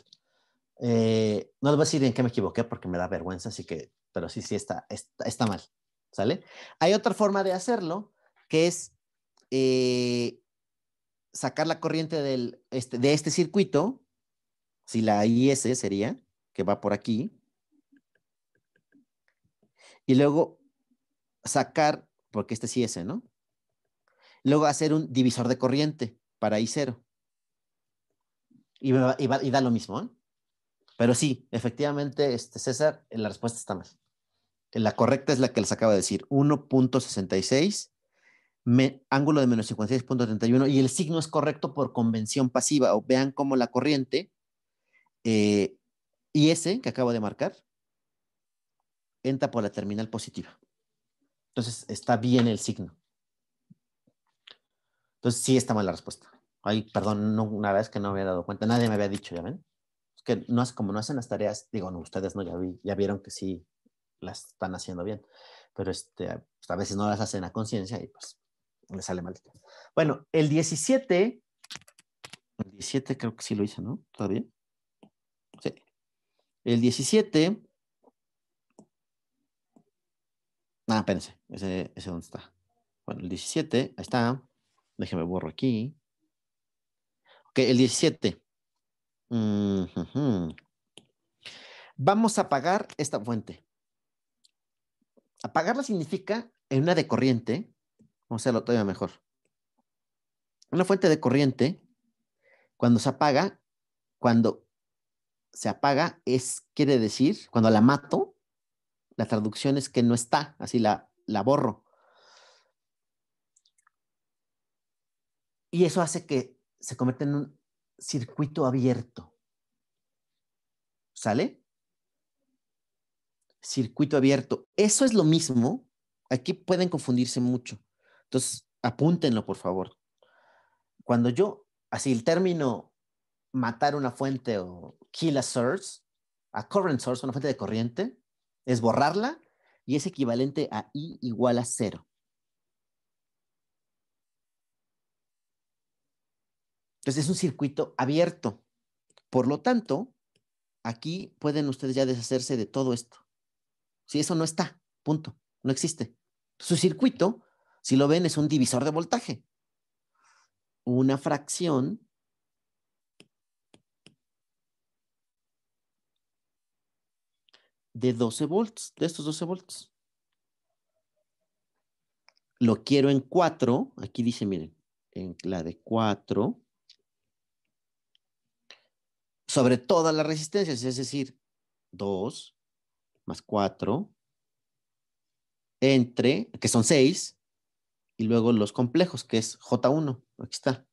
Eh, no les voy a decir en qué me equivoqué porque me da vergüenza, así que, pero sí, sí está, está, mal. ¿Sale? Hay otra forma de hacerlo que es eh, sacar la corriente este, de este circuito, si la IS sería, que va por aquí, y luego sacar, porque este sí es, ¿no? Luego hacer un divisor de corriente para I0. Y, y, da lo mismo, ¿no? ¿eh? Pero sí, efectivamente, este, César, la respuesta está mal. La correcta es la que les acabo de decir, 1.66, ángulo de menos 56.31, y el signo es correcto por convención pasiva, o vean cómo la corriente, eh, IS, que acabo de marcar, entra por la terminal positiva. Entonces, está bien el signo. Entonces, sí está mal la respuesta. Ay, perdón, una vez que no me había dado cuenta, nadie me había dicho, ¿ya ven? Es que no es como no hacen las tareas, digo, no, ustedes no, ya, vieron que sí las están haciendo bien, pero este, pues, a veces no las hacen a conciencia y pues les sale mal. Bueno, el 17, el 17 creo que sí lo hice, ¿no? ¿Está bien? Sí. El 17 Ah, espérense, ese, ese dónde está. Bueno, el 17, ahí está. Déjeme borro aquí. Ok, el 17. Vamos a apagar esta fuente. Apagarla significa en una de corriente, vamos a hacerlo todavía mejor. Una fuente de corriente, cuando se apaga, cuando se apaga, es, quiere decir, cuando la mato, la traducción es que no está, así la, la borro. Y eso hace que se convierta en un circuito abierto. ¿Sale? Circuito abierto. Eso es lo mismo. Aquí pueden confundirse mucho. Entonces, apúntenlo, por favor. Cuando yo, así el término matar una fuente o kill a source, a current source, una fuente de corriente, es borrarla y es equivalente a i igual a cero. Entonces es un circuito abierto. Por lo tanto, aquí pueden ustedes ya deshacerse de todo esto. Si eso no está, punto, no existe. Su circuito, si lo ven, es un divisor de voltaje. Una fracción de 12 volts, de estos 12 volts. Lo quiero en 4, aquí dice, miren, en la de 4, sobre todas las resistencias, es decir, 2 más 4, entre, que son 6, y luego los complejos, que es J1, aquí está.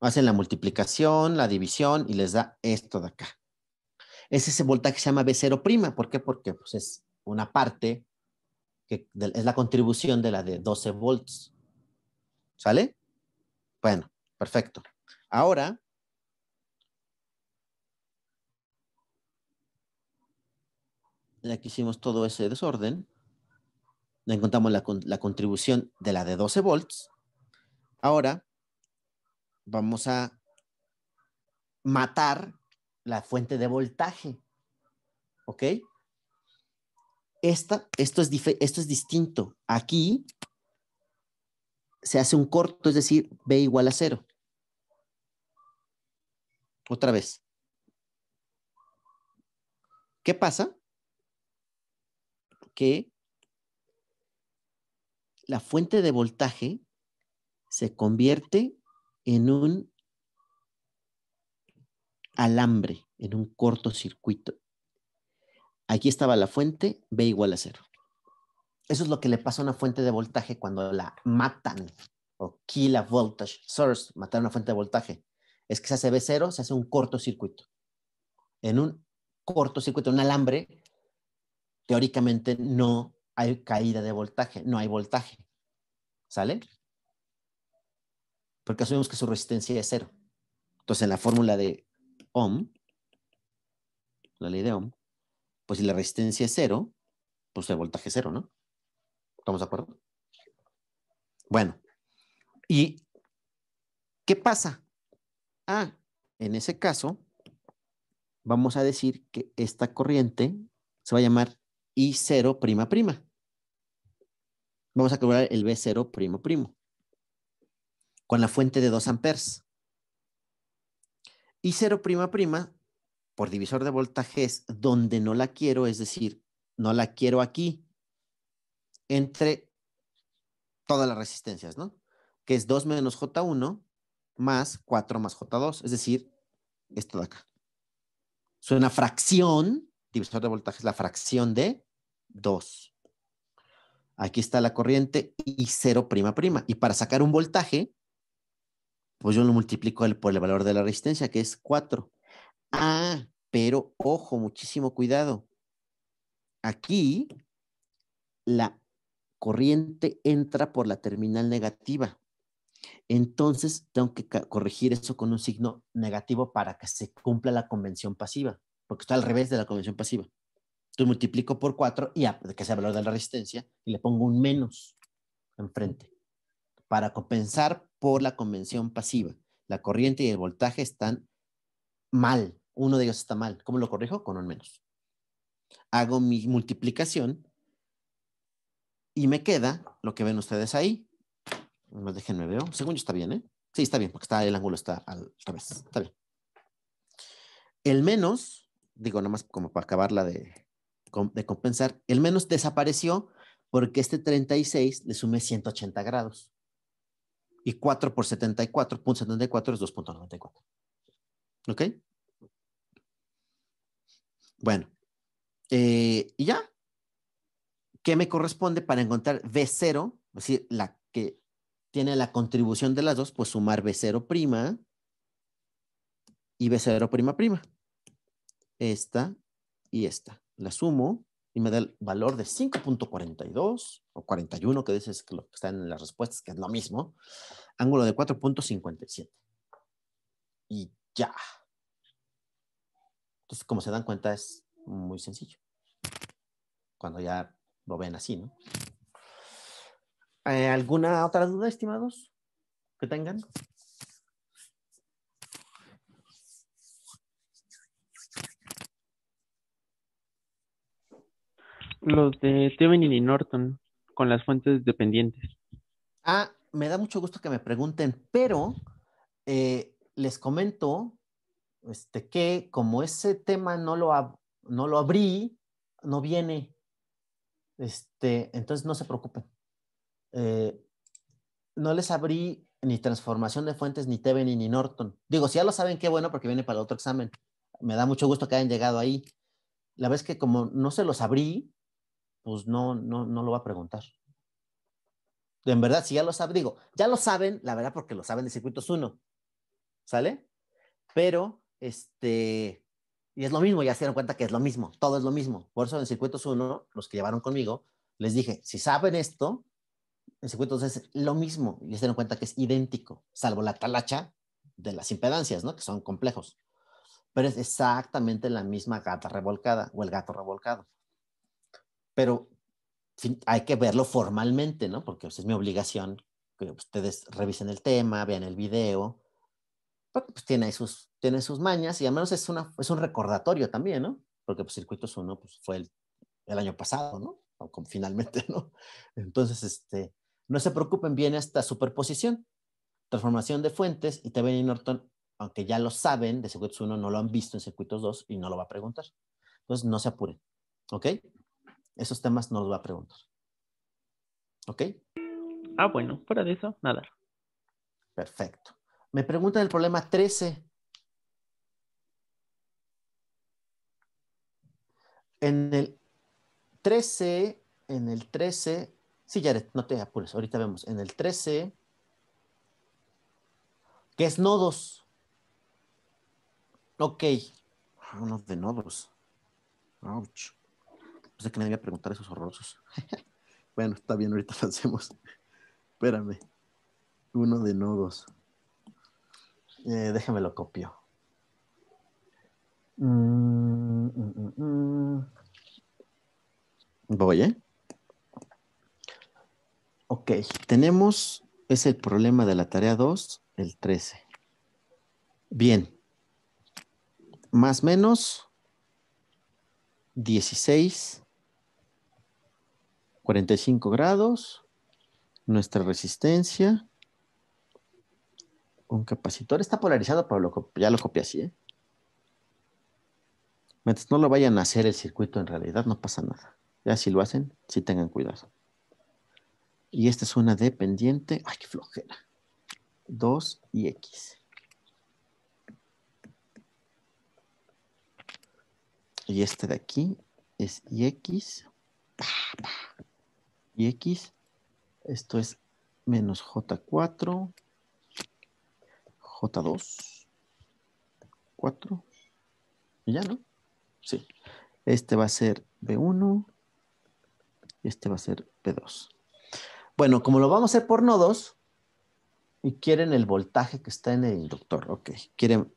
Hacen la multiplicación, la división y les da esto de acá es ese voltaje que se llama b 0 ¿Por qué? Porque pues, es una parte que es la contribución de la de 12 volts. ¿Sale? Bueno, perfecto. Ahora, ya que hicimos todo ese desorden, le encontramos la, la contribución de la de 12 volts. Ahora, vamos a matar la fuente de voltaje. ¿Ok? Esta, esto, es esto es distinto. Aquí se hace un corto, es decir, B igual a cero. Otra vez. ¿Qué pasa? Que la fuente de voltaje se convierte en un alambre en un cortocircuito. Aquí estaba la fuente, B igual a cero. Eso es lo que le pasa a una fuente de voltaje cuando la matan o kill a voltage source, matar una fuente de voltaje. Es que se hace b cero, se hace un cortocircuito. En un cortocircuito, un alambre, teóricamente no hay caída de voltaje, no hay voltaje. ¿Sale? Porque asumimos que su resistencia es cero. Entonces, en la fórmula de Ohm, la ley de Ohm, pues si la resistencia es cero, pues el voltaje es cero, ¿no? ¿Estamos de acuerdo? Bueno, ¿y qué pasa? Ah, en ese caso, vamos a decir que esta corriente se va a llamar I0'. Vamos a calcular el B0'. Con la fuente de 2 amperes. Y cero prima prima por divisor de voltaje es donde no la quiero, es decir, no la quiero aquí, entre todas las resistencias, ¿no? Que es 2 menos J1 más 4 más J2, es decir, esto de acá. suena una fracción, divisor de voltaje es la fracción de 2. Aquí está la corriente y 0 prima prima. Y para sacar un voltaje, pues yo lo multiplico por el valor de la resistencia, que es 4. Ah, pero ojo, muchísimo cuidado. Aquí la corriente entra por la terminal negativa. Entonces tengo que corregir eso con un signo negativo para que se cumpla la convención pasiva, porque está al revés de la convención pasiva. Entonces multiplico por 4 y a, que sea el valor de la resistencia y le pongo un menos enfrente para compensar por la convención pasiva. La corriente y el voltaje están mal. Uno de ellos está mal. ¿Cómo lo corrijo? Con un menos. Hago mi multiplicación y me queda lo que ven ustedes ahí. No, déjenme veo. Según yo está bien, ¿eh? Sí, está bien, porque está, el ángulo está al revés. Está bien. El menos, digo, nada más como para acabarla de, de compensar, el menos desapareció porque este 36 le sume 180 grados. Y 4 por 74.74 es 2.94. ¿Ok? Bueno, eh, y ya. ¿Qué me corresponde para encontrar b 0 Es decir, la que tiene la contribución de las dos, pues sumar B0' prima y B0' prima prima. Esta y esta. La sumo y me da el valor de 5.42 o 41, que dices que lo que está en las respuestas, que es lo mismo, ángulo de 4.57. Y ya. Entonces, como se dan cuenta, es muy sencillo. Cuando ya lo ven así, ¿no? Eh, ¿Alguna otra duda, estimados? Que tengan. Los de Tevenin y Norton, con las fuentes dependientes. Ah, me da mucho gusto que me pregunten, pero eh, les comento este, que como ese tema no lo, no lo abrí, no viene. Este, entonces no se preocupen. Eh, no les abrí ni transformación de fuentes, ni Tevenin ni Norton. Digo, si ya lo saben, qué bueno, porque viene para otro examen. Me da mucho gusto que hayan llegado ahí. La vez que como no se los abrí, pues no, no, no lo va a preguntar. En verdad, si ya lo saben, digo, ya lo saben, la verdad, porque lo saben de circuitos 1, ¿sale? Pero, este, y es lo mismo, ya se dieron cuenta que es lo mismo, todo es lo mismo. Por eso en circuitos 1, los que llevaron conmigo, les dije, si saben esto, en circuitos 2 es lo mismo, y se dieron cuenta que es idéntico, salvo la talacha de las impedancias, ¿no? Que son complejos. Pero es exactamente la misma gata revolcada o el gato revolcado pero hay que verlo formalmente, ¿no? Porque es mi obligación que ustedes revisen el tema, vean el video, porque pues tiene sus, tiene sus mañas y al menos es, una, es un recordatorio también, ¿no? Porque pues, Circuitos 1 pues, fue el, el, año pasado, ¿no? finalmente, ¿no? Entonces, este, no se preocupen, viene esta superposición, transformación de fuentes y TVN y Norton, aunque ya lo saben de Circuitos 1, no lo han visto en Circuitos 2 y no lo va a preguntar. Entonces, no se apuren, ¿ok? esos temas nos va a preguntar. ¿Ok? Ah, bueno, fuera de eso, nada. Perfecto. Me preguntan el problema 13. En el 13, en el 13, sí, Jared, no te apures, ahorita vemos. En el 13, ¿Qué es nodos. Ok. Uno de nodos. Ouch sé que nadie voy a preguntar esos horrorosos. bueno, está bien, ahorita lo Espérame. Uno de nodos. Eh, déjame lo copio. Mm, mm, mm, voy, ¿eh? Ok, tenemos, es el problema de la tarea 2, el 13. Bien. Más menos 16 45 grados, nuestra resistencia, un capacitor. Está polarizado, pero lo, ya lo copié así. ¿eh? no lo vayan a hacer el circuito, en realidad no pasa nada. Ya si lo hacen, sí tengan cuidado. Y esta es una dependiente. Ay, qué flojera. 2 y X. Y este de aquí es Ix, ¡pah, X y x. Esto es menos j4, j2, 4. ¿Y ya no? Sí. Este va a ser b1 y este va a ser b2. Bueno, como lo vamos a hacer por nodos, y quieren el voltaje que está en el inductor. Ok, quieren.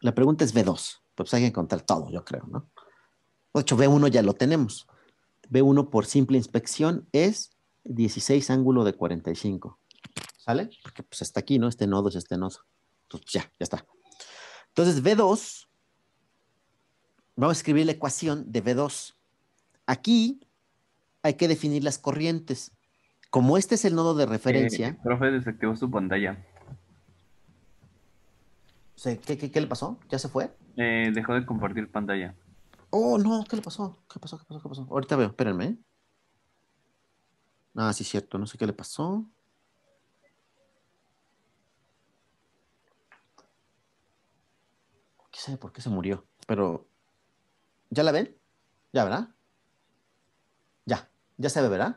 La pregunta es B2. Pues hay que encontrar todo, yo creo, ¿no? De hecho, B1 ya lo tenemos. B1 por simple inspección es 16 ángulo de 45. ¿Sale? Porque pues está aquí, ¿no? Este nodo es este nodo. Entonces, ya, ya está. Entonces, B2, vamos a escribir la ecuación de B2. Aquí hay que definir las corrientes. Como este es el nodo de referencia. Eh, profe, desactivó su pantalla. ¿Qué, qué, le pasó? ¿Ya se fue? Eh, dejó de compartir pantalla. Oh, no, ¿qué le pasó? ¿Qué pasó? ¿Qué pasó? ¿Qué pasó? Ahorita veo, espérenme. Ah, sí, cierto, no sé qué le pasó. ¿Qué sabe por qué se murió? Pero, ¿ya la ven? ¿Ya, verdad? Ya, ya se ve, ¿verdad?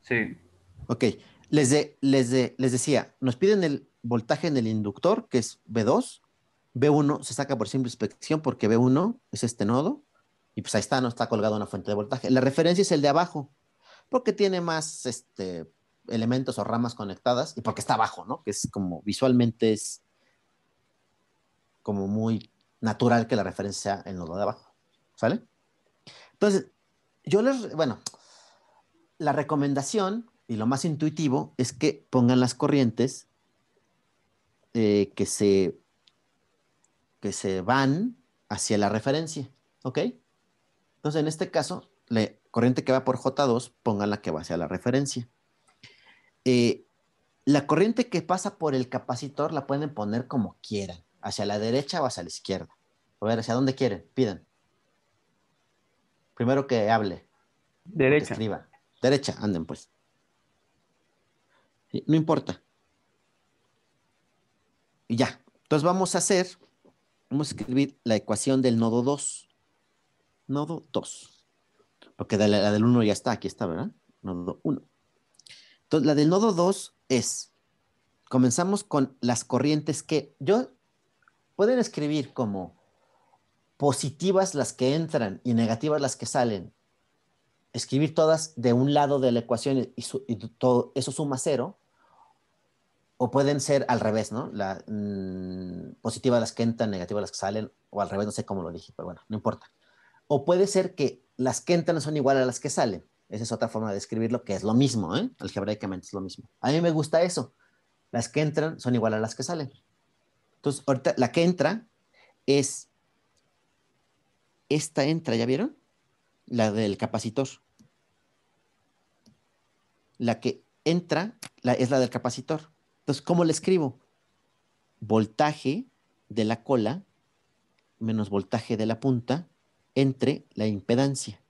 Sí. Ok, les, de, les, de, les decía, nos piden el voltaje en el inductor, que es V2, B1 se saca por simple inspección porque B1 es este nodo y pues ahí está, no está colgado una fuente de voltaje. La referencia es el de abajo porque tiene más este, elementos o ramas conectadas y porque está abajo, ¿no? Que es como visualmente es como muy natural que la referencia sea el nodo de abajo, ¿sale? Entonces, yo les, bueno, la recomendación y lo más intuitivo es que pongan las corrientes eh, que se que se van hacia la referencia, ¿ok? Entonces, en este caso, la corriente que va por J2, pongan la que va hacia la referencia. Eh, la corriente que pasa por el capacitor la pueden poner como quieran, hacia la derecha o hacia la izquierda. A ver, ¿hacia dónde quieren? Pidan. Primero que hable. Derecha. Arriba. Derecha, anden pues. no importa. Y ya. Entonces vamos a hacer vamos a escribir la ecuación del nodo 2. Nodo 2. Porque la, del 1 ya está, aquí está, ¿verdad? Nodo 1. Entonces, la del nodo 2 es, comenzamos con las corrientes que yo, pueden escribir como positivas las que entran y negativas las que salen. Escribir todas de un lado de la ecuación y, y todo, eso suma cero o pueden ser al revés, ¿no? La, mm, positiva las que entran, negativas las que salen, o al revés, no sé cómo lo dije, pero bueno, no importa. O puede ser que las que entran son igual a las que salen. Esa es otra forma de describirlo, que es lo mismo, ¿eh? Algebraicamente es lo mismo. A mí me gusta eso. Las que entran son igual a las que salen. Entonces, ahorita la que entra es esta entra, ¿ya vieron? La del capacitor. La que entra la, es la del capacitor. Entonces, ¿cómo le escribo? Voltaje de la cola menos voltaje de la punta entre la impedancia.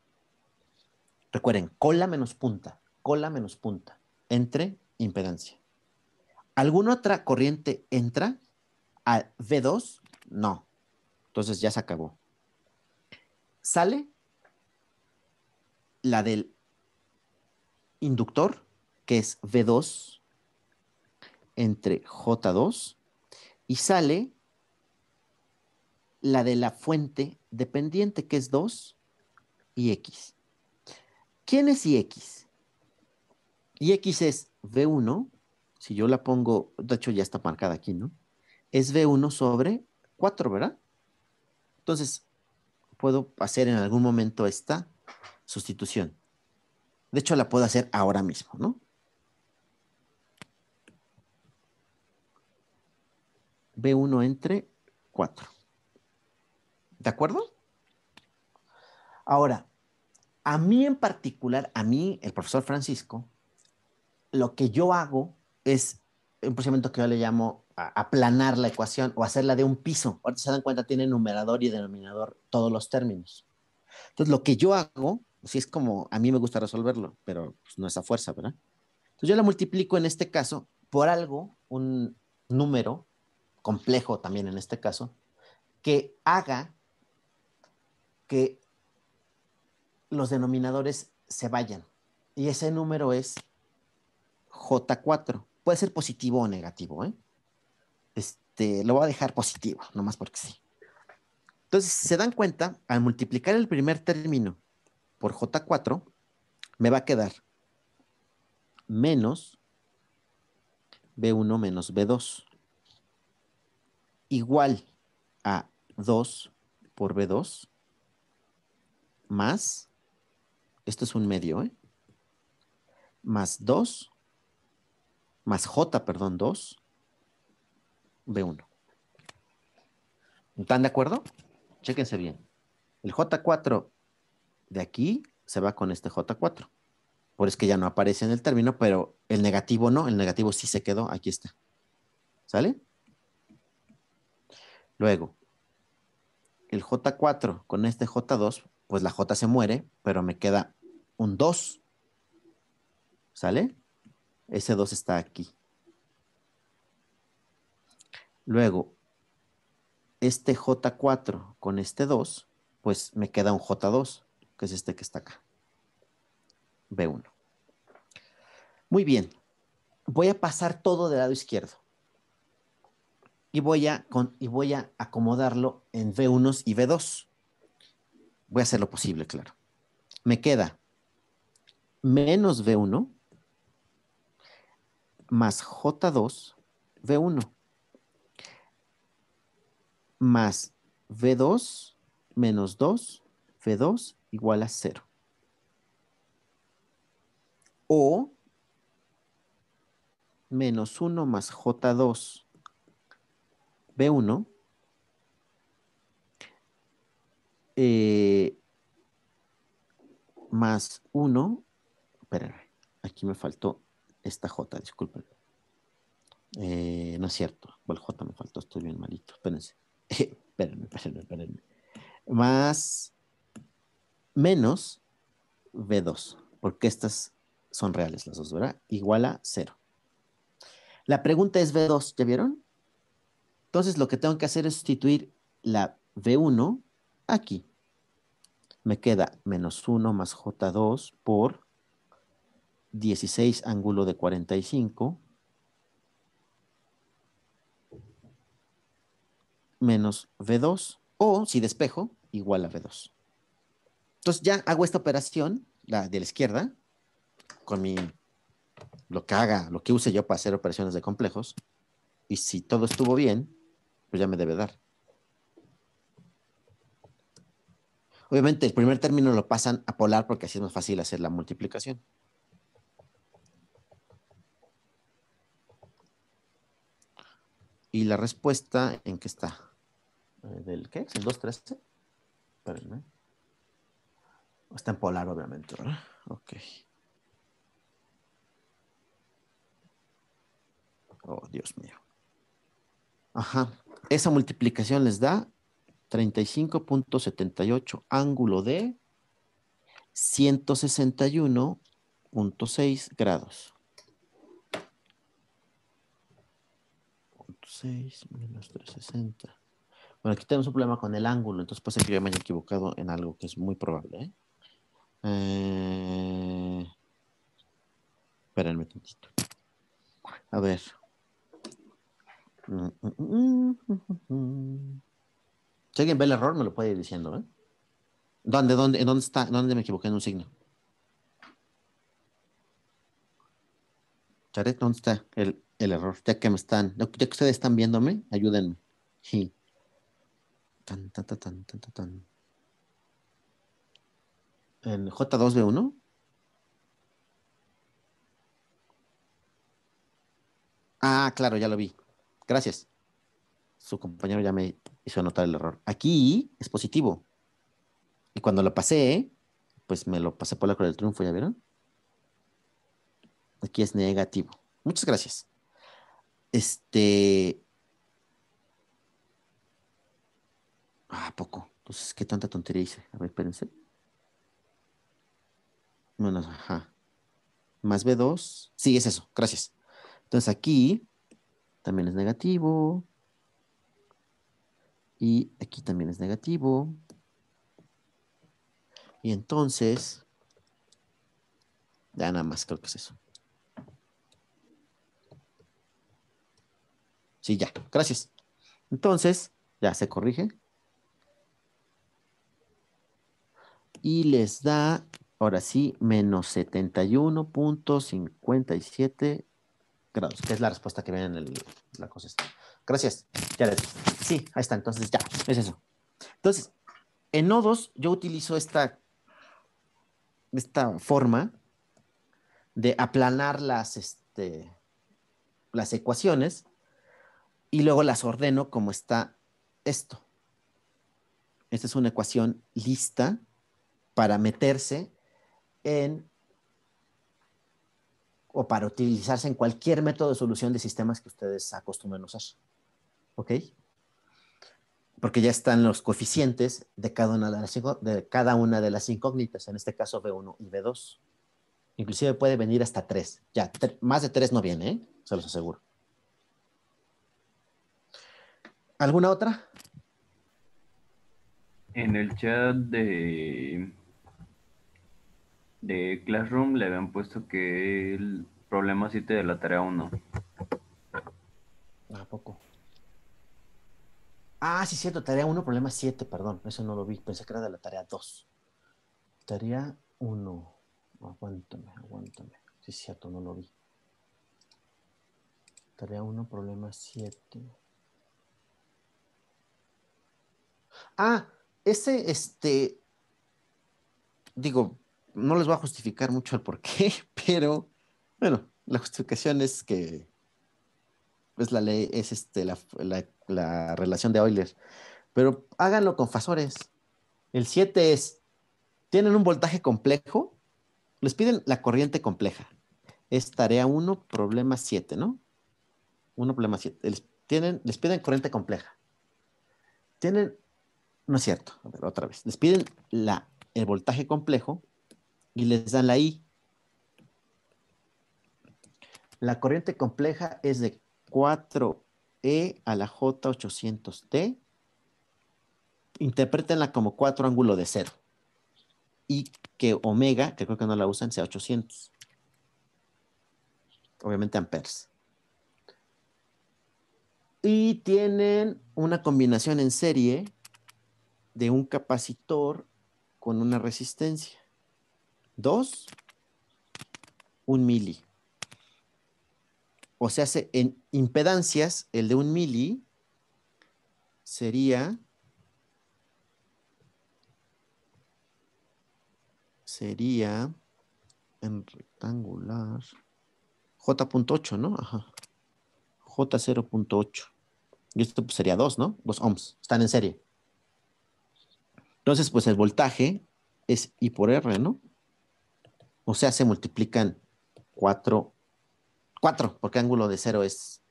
Recuerden, cola menos punta, cola menos punta, entre impedancia. ¿Alguna otra corriente entra a V2? No. Entonces ya se acabó. Sale la del inductor, que es V2 entre J2 y sale la de la fuente dependiente, que es 2 y X. ¿Quién es y x es V1, si yo la pongo, de hecho ya está marcada aquí, ¿no? Es V1 sobre 4, ¿verdad? Entonces, puedo hacer en algún momento esta sustitución. De hecho, la puedo hacer ahora mismo, ¿no? B1 entre 4. ¿De acuerdo? Ahora, a mí en particular, a mí, el profesor Francisco, lo que yo hago es un procedimiento que yo le llamo aplanar la ecuación o hacerla de un piso. Ahorita se dan cuenta, tiene numerador y denominador todos los términos. Entonces, lo que yo hago, si es como a mí me gusta resolverlo, pero pues, no es a fuerza, ¿verdad? Entonces, yo la multiplico en este caso por algo, un número complejo también en este caso, que haga que los denominadores se vayan. Y ese número es J4. Puede ser positivo o negativo. ¿eh? Este, lo voy a dejar positivo, nomás porque sí. Entonces, si se dan cuenta, al multiplicar el primer término por J4, me va a quedar menos B1 menos B2 igual a 2 por B2 más, esto es un medio, ¿eh? más 2, más J, perdón, 2, B1. ¿Están de acuerdo? Chéquense bien. El J4 de aquí se va con este J4. Por eso que ya no aparece en el término, pero el negativo no, el negativo sí se quedó, aquí está. ¿Sale? Luego, el J4 con este J2, pues la J se muere, pero me queda un 2. ¿Sale? Ese 2 está aquí. Luego, este J4 con este 2, pues me queda un J2, que es este que está acá. B1. Muy bien. Voy a pasar todo del lado izquierdo y voy a, y voy a acomodarlo en V1 y V2. Voy a hacer lo posible, claro. Me queda menos V1 más J2 V1 más V2 menos 2 V2 igual a 0. O menos 1 más J2 B1, eh, más 1, espérenme, aquí me faltó esta J, disculpen. Eh, no es cierto, igual J me faltó? Estoy bien malito, espérense. espérenme, espérenme, espérenme. Más, menos B2, porque estas son reales las dos, ¿verdad? Igual a 0. La pregunta es B2, ¿ya vieron? Entonces lo que tengo que hacer es sustituir la v 1 aquí. Me queda menos 1 más J2 por 16 ángulo de 45 menos V2 o si despejo igual a V2. Entonces ya hago esta operación, la de la izquierda, con mi, lo que haga, lo que use yo para hacer operaciones de complejos. Y si todo estuvo bien, pues ya me debe dar. Obviamente, el primer término lo pasan a polar porque así es más fácil hacer la multiplicación. Y la respuesta, ¿en qué está? Eh, ¿Del qué? ¿El 13? ¿eh? Espérenme. Está en polar, obviamente, ¿verdad? Ok. Oh, Dios mío. Ajá. Esa multiplicación les da 35.78 ángulo de 161.6 grados. 6 menos 360. Bueno, aquí tenemos un problema con el ángulo, entonces puede ser que yo me haya equivocado en algo que es muy probable. ¿eh? un eh, Espérenme A ver. Si alguien ve el error, me lo puede ir diciendo. ¿eh? ¿Dónde, dónde, dónde está? ¿Dónde me equivoqué en un signo? ¿dónde está el, error? Ya que me están, ya que ustedes están viéndome, ayúdenme. Sí. ¿En J2B1? Ah, claro, ya lo vi. Gracias. Su compañero ya me hizo anotar el error. Aquí es positivo. Y cuando lo pasé, pues me lo pasé por la cruz del triunfo, ¿ya vieron? Aquí es negativo. Muchas gracias. Este. Ah, poco. Entonces, qué tanta tontería hice. A ver, espérense. Bueno, ajá. Más B2. Sí, es eso. Gracias. Entonces aquí también es negativo. Y aquí también es negativo. Y entonces, ya nada más creo que es eso. Sí, ya, gracias. Entonces, ya se corrige. Y les da, ahora sí, menos 71.57 grados, que es la respuesta que viene en la cosa Gracias. Ya les Sí, ahí está. Entonces, ya, es eso. Entonces, en nodos yo utilizo esta, esta forma de aplanar las, este, las ecuaciones y luego las ordeno como está esto. Esta es una ecuación lista para meterse en o para utilizarse en cualquier método de solución de sistemas que ustedes acostumbren usar. ¿Ok? Porque ya están los coeficientes de cada una de las, cada una de las incógnitas, en este caso B1 y B2. Inclusive puede venir hasta 3. Ya, más de 3 no viene, ¿eh? se los aseguro. ¿Alguna otra? En el chat de de Classroom le habían puesto que el problema 7 de la tarea 1. ¿A poco? Ah, sí, cierto, tarea 1, problema 7, perdón, eso no lo vi, pensé que era de la tarea 2. Tarea 1, aguántame, aguántame, sí, cierto, no lo vi. Tarea 1, problema 7. Ah, ese, este, digo, no les voy a justificar mucho el por qué, pero bueno, la justificación es que pues la ley es este, la, relación de Euler. Pero háganlo con fasores. El 7 es, tienen un voltaje complejo, les piden la corriente compleja. Es tarea 1, problema 7, ¿no? 1, problema 7. Les, tienen, les piden corriente compleja. Tienen, no es cierto, a ver, otra vez. Les piden la, el voltaje complejo y les dan la I. La corriente compleja es de 4E a la J800T. Interpretenla como 4 ángulo de cero. Y que omega, que creo que no la usan, sea 800. Obviamente amperes. Y tienen una combinación en serie de un capacitor con una resistencia. 2, un mili. O sea, en impedancias, el de un mili sería, sería en rectangular J.8, ¿no? Ajá. J0.8. Y esto pues, sería 2, ¿no? 2 ohms. Están en serie. Entonces, pues el voltaje es I por R, ¿no? O sea, se multiplican 4, 4, porque ángulo de 0 es,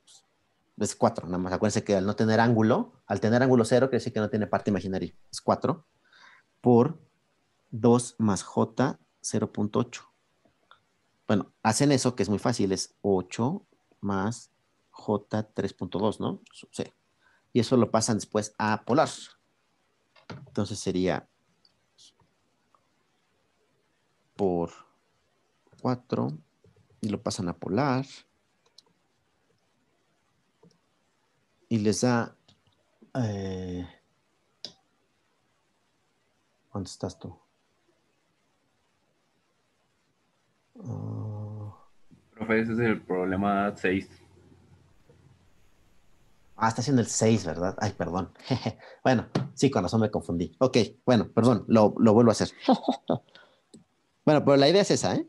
4, nada más. Acuérdense que al no tener ángulo, al tener ángulo 0, quiere decir que no tiene parte imaginaria, es 4, por 2 más j, 0.8. Bueno, hacen eso que es muy fácil, es 8 más j, 3.2, ¿no? Sí. Y eso lo pasan después a polar. Entonces sería por 4 y lo pasan a polar. Y les da... Eh, ¿Dónde estás tú? Ah. Profe, ese es el problema 6. Ah, está haciendo el 6, ¿verdad? Ay, perdón. bueno, sí, con razón me confundí. Ok, bueno, perdón, lo vuelvo a hacer. bueno, pero la idea es esa, ¿eh?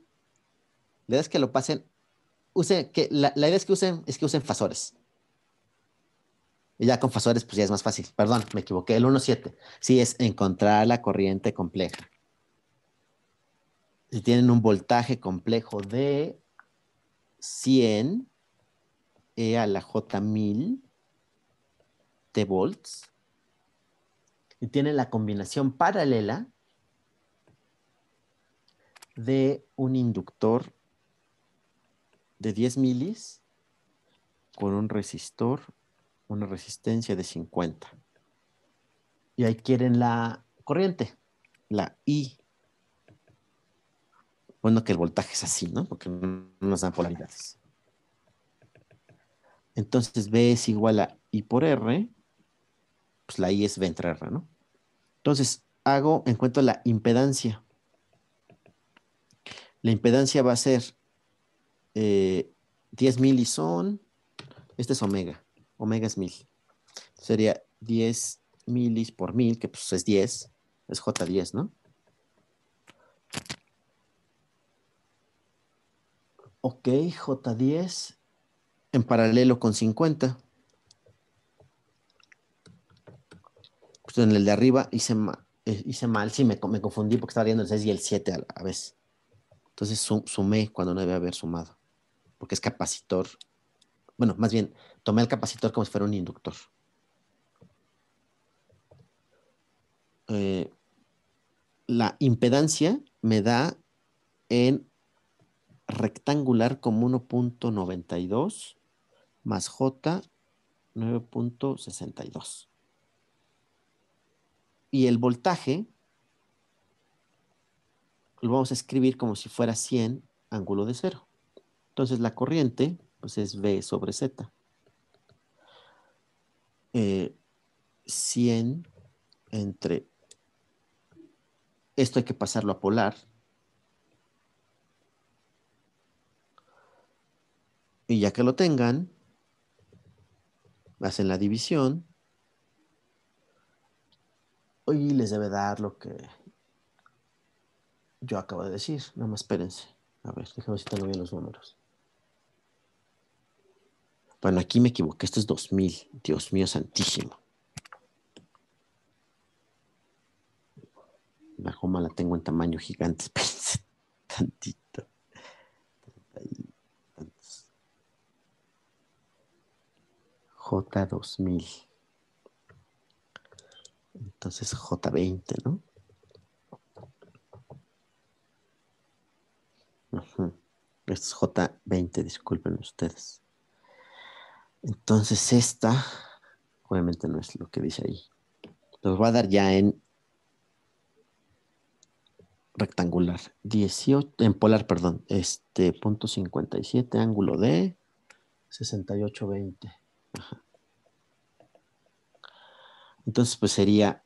La idea es que lo pasen, use, que la, idea es que usen, es que usen fasores. Y ya con fasores, pues ya es más fácil. Perdón, me equivoqué. El 1.7. Sí, es encontrar la corriente compleja. Si tienen un voltaje complejo de 100 E a la J1000 de volts y tienen la combinación paralela de un inductor de 10 milis con un resistor, una resistencia de 50. Y ahí quieren la corriente, la I. Bueno, que el voltaje es así, ¿no? Porque no nos dan polaridades. Entonces B es igual a I por R, pues la I es B entre R, ¿no? Entonces hago, encuentro la impedancia. La impedancia va a ser 10 eh, milis son, este es omega, omega es 1000. Sería 10 milis por mil que pues es 10, es J10, ¿no? Ok, J10 en paralelo con 50. Pues en el de arriba hice, eh, hice mal, sí, me, confundí porque estaba viendo el 6 y el 7 a la vez. Entonces sumé cuando no debe haber sumado porque es capacitor. Bueno, más bien, tomé el capacitor como si fuera un inductor. Eh, la impedancia me da en rectangular como 1.92 más J 9.62. Y el voltaje lo vamos a escribir como si fuera 100 ángulo de cero. Entonces la corriente pues es V sobre Z. 100 eh, entre... Esto hay que pasarlo a polar. Y ya que lo tengan, hacen la división. Y les debe dar lo que yo acabo de decir. Nada más espérense. A ver, déjame tengo bien los números. Bueno, aquí me equivoqué, esto es 2000, Dios mío santísimo. La goma la tengo en tamaño gigante, espérense tantito. J2000. Entonces J20, ¿no? Esto es J20, disculpen ustedes. Entonces esta, obviamente no es lo que dice ahí. nos va a dar ya en rectangular. 18, en polar, perdón. Este, punto 57, ángulo de 68, 20. Entonces, pues sería...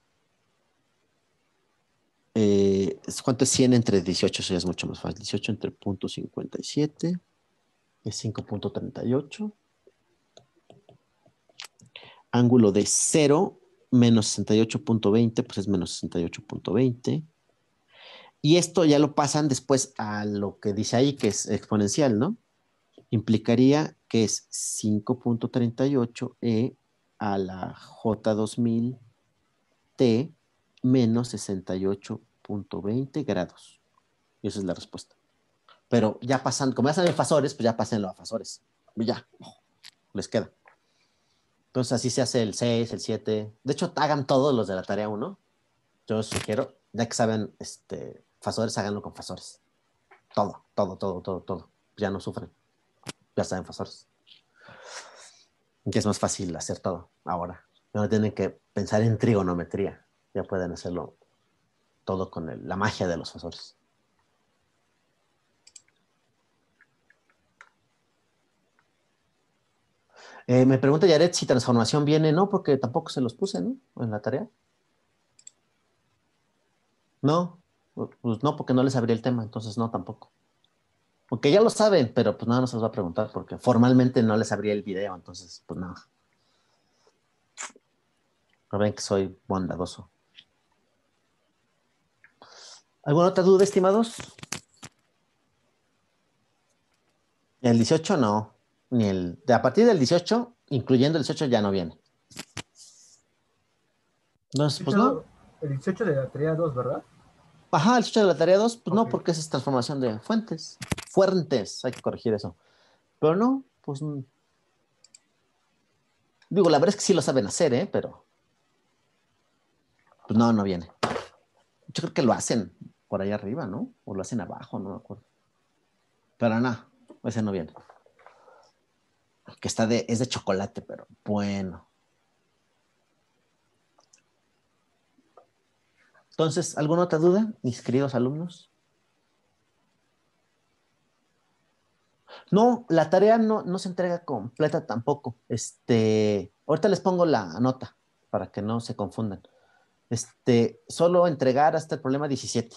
Eh, ¿Cuánto es 100 entre 18? Eso es mucho más fácil. 18 entre punto 57 es 5.38 ángulo de 0 menos 68.20, pues es menos 68.20. Y esto ya lo pasan después a lo que dice ahí, que es exponencial, ¿no? Implicaría que es 5.38e a la J2000t menos 68.20 grados. Y esa es la respuesta. Pero ya pasan, como ya saben fasores, pues ya pásenlo a fasores. Ya, les queda. Entonces así se hace el 6, el 7. De hecho, hagan todos los de la tarea 1. Yo sugiero, ya que saben este, fasores, háganlo con fasores. Todo, todo, todo, todo, todo. Ya no sufren. Ya saben fasores. Que es más fácil hacer todo ahora. No tienen que pensar en trigonometría. Ya pueden hacerlo todo con la magia de los fasores. Eh, me pregunta Yaret si transformación viene, no, porque tampoco se los puse, En la tarea. No, pues no, porque no les abrí el tema, entonces no tampoco. Porque ya lo saben, pero pues nada no se los va a preguntar, porque formalmente no les abría el video, entonces pues nada. No. ven que soy bondadoso. ¿Alguna otra duda, estimados? El 18 no de a partir del 18, incluyendo el 18 ya no viene. Pues, el 18 de la tarea 2, ¿verdad? Ajá, el 18 de la tarea 2, pues no, porque esa es transformación de fuentes. Fuentes, hay que corregir eso. Pero no, pues. Mm. Digo, la verdad es que sí lo saben hacer, ¿eh? Pero. Pues no, no viene. Yo creo que lo hacen por ahí arriba, ¿no? O lo hacen abajo, no me acuerdo. Pero nada, ese no viene que está de, es de chocolate, pero bueno. Entonces, ¿alguna otra duda, mis queridos alumnos? No, la tarea no, se entrega completa tampoco. Este, ahorita les pongo la nota para que no se confundan. Este, solo entregar hasta el problema 17.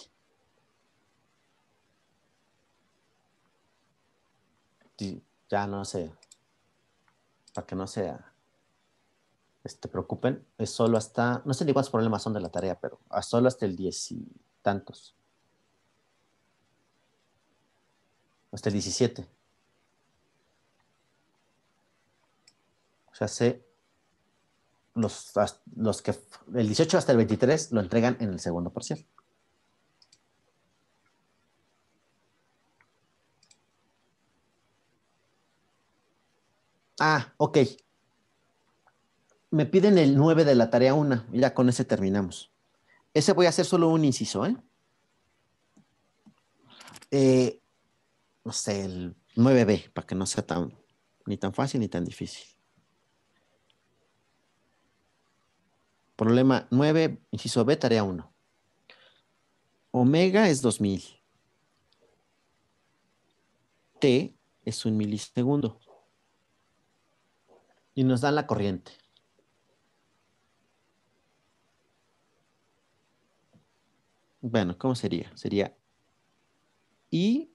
17 ya no sé, que no sea este, preocupen, es solo hasta, no sé ni cuántos problemas son de la tarea, pero a solo hasta el diez y tantos. Hasta el diecisiete. O sea, sé los, que, el dieciocho hasta el veintitrés lo entregan en el segundo parcial. Ah, ok. Me piden el 9 de la tarea 1. Ya con ese terminamos. Ese voy a hacer solo un inciso, eh, eh no sé, el 9B, para que no sea tan, ni tan fácil ni tan difícil. Problema 9, inciso B, tarea 1. Omega es 2000. T es un milisegundo y nos dan la corriente. Bueno, ¿cómo sería? Sería I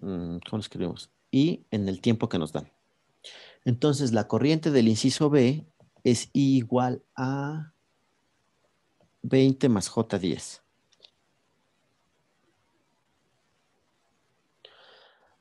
mm, escribimos? en el tiempo que nos dan. Entonces, la corriente del inciso B es I igual a 20 más J10.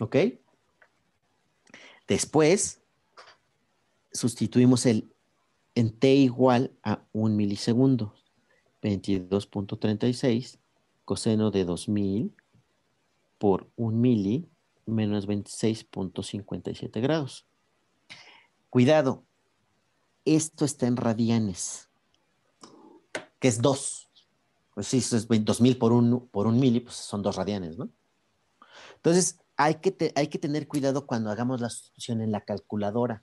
¿Ok? Después, sustituimos el en t igual a 1 milisegundo, 22.36 coseno de 2000 por 1 mili menos 26.57 grados. Cuidado, esto está en radianes, que es 2. Pues si es 2000 por 1 por un mili, pues son 2 radianes, ¿no? Entonces, hay que, tener cuidado cuando hagamos la sustitución en la calculadora.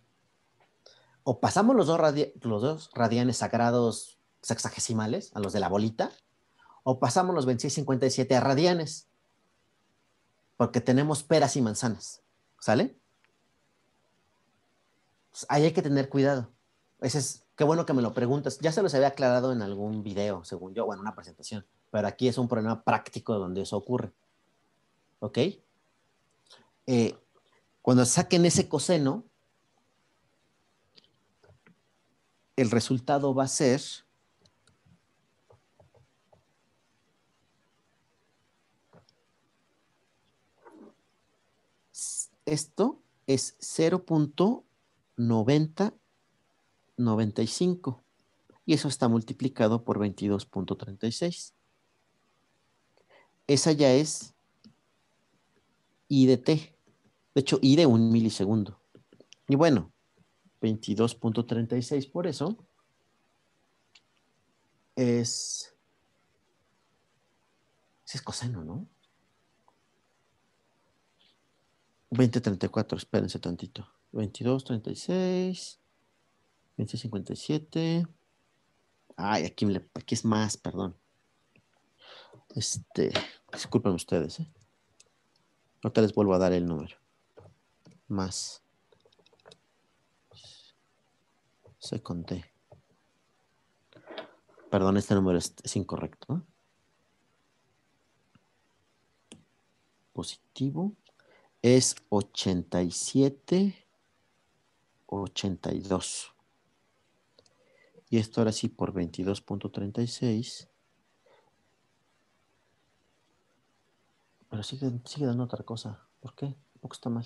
O pasamos los dos, radianes sagrados sexagesimales, a los de la bolita, o pasamos los 2657 a radianes, porque tenemos peras y manzanas. ¿Sale? ahí hay que tener cuidado. Ese es, qué bueno que me lo preguntas. Ya se los había aclarado en algún video, según yo, o en una presentación, pero aquí es un problema práctico donde eso ocurre. ¿Ok? Eh, cuando saquen ese coseno, el resultado va a ser esto es 0.9095 y eso está multiplicado por 22.36. Esa ya es I de hecho, I de un milisegundo. Y bueno, 22.36 por eso es... Es coseno, ¿no? 2034, espérense tantito. 22.36, 20.57. Ay, aquí, aquí es más, perdón. Este, disculpen ustedes, ¿eh? Ahorita les vuelvo a dar el número más. Se conté. Perdón, este número es, incorrecto. Positivo es 87, 82. Y esto ahora sí por 22.36. Pero sigue, sigue dando otra cosa. ¿Por qué? Porque está mal.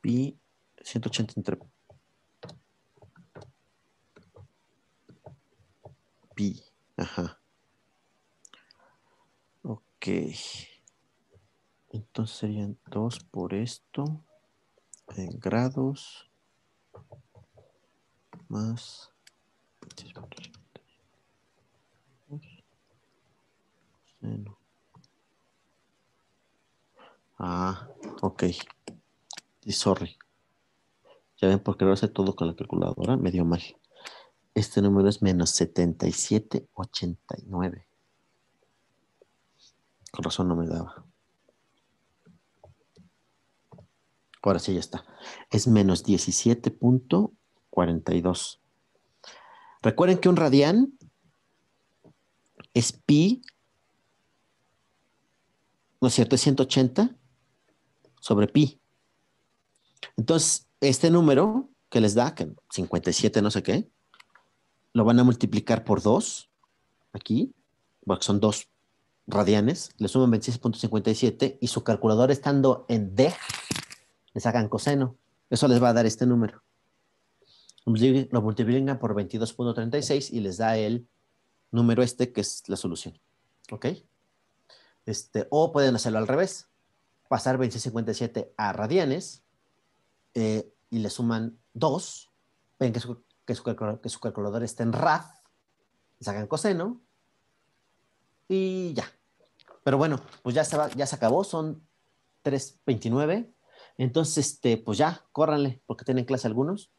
pi 180 entre pi. Ajá. Ok. Entonces serían 2 por esto en grados más Ok. Y sorry. Ya ven, qué lo hace todo con la calculadora, me dio mal. Este número es menos 7789. Con razón no me daba. Ahora sí, ya está. Es menos 17.42. Recuerden que un radián es pi, ¿no es cierto? Es 180 sobre pi. Entonces, este número que les da, que 57 no sé qué, lo van a multiplicar por 2, aquí, porque son 2 radianes, le suman 26.57 y su calculador estando en D, le sacan coseno. Eso les va a dar este número. Pues lo multiplican por 22.36 y les da el número este que es la solución. ¿Ok? Este, o pueden hacerlo al revés pasar 26.57 a radianes eh, y le suman 2, ven que su, que calculador, está en rad, sacan coseno y ya. Pero bueno, pues ya se, ya se acabó, son 3.29. Entonces, este, pues ya, córranle, porque tienen clase algunos.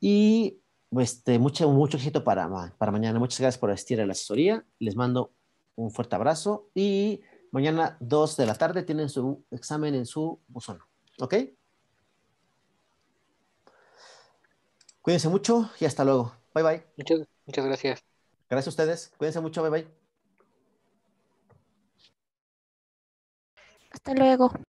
Y este, mucho, mucho éxito para, para mañana. Muchas gracias por asistir a la asesoría. Les mando un fuerte abrazo y Mañana 2 de la tarde tienen su examen en su buzón. ¿Ok? Cuídense mucho y hasta luego. Bye bye. Muchas, muchas gracias. Gracias a ustedes. Cuídense mucho. Bye bye. Hasta luego.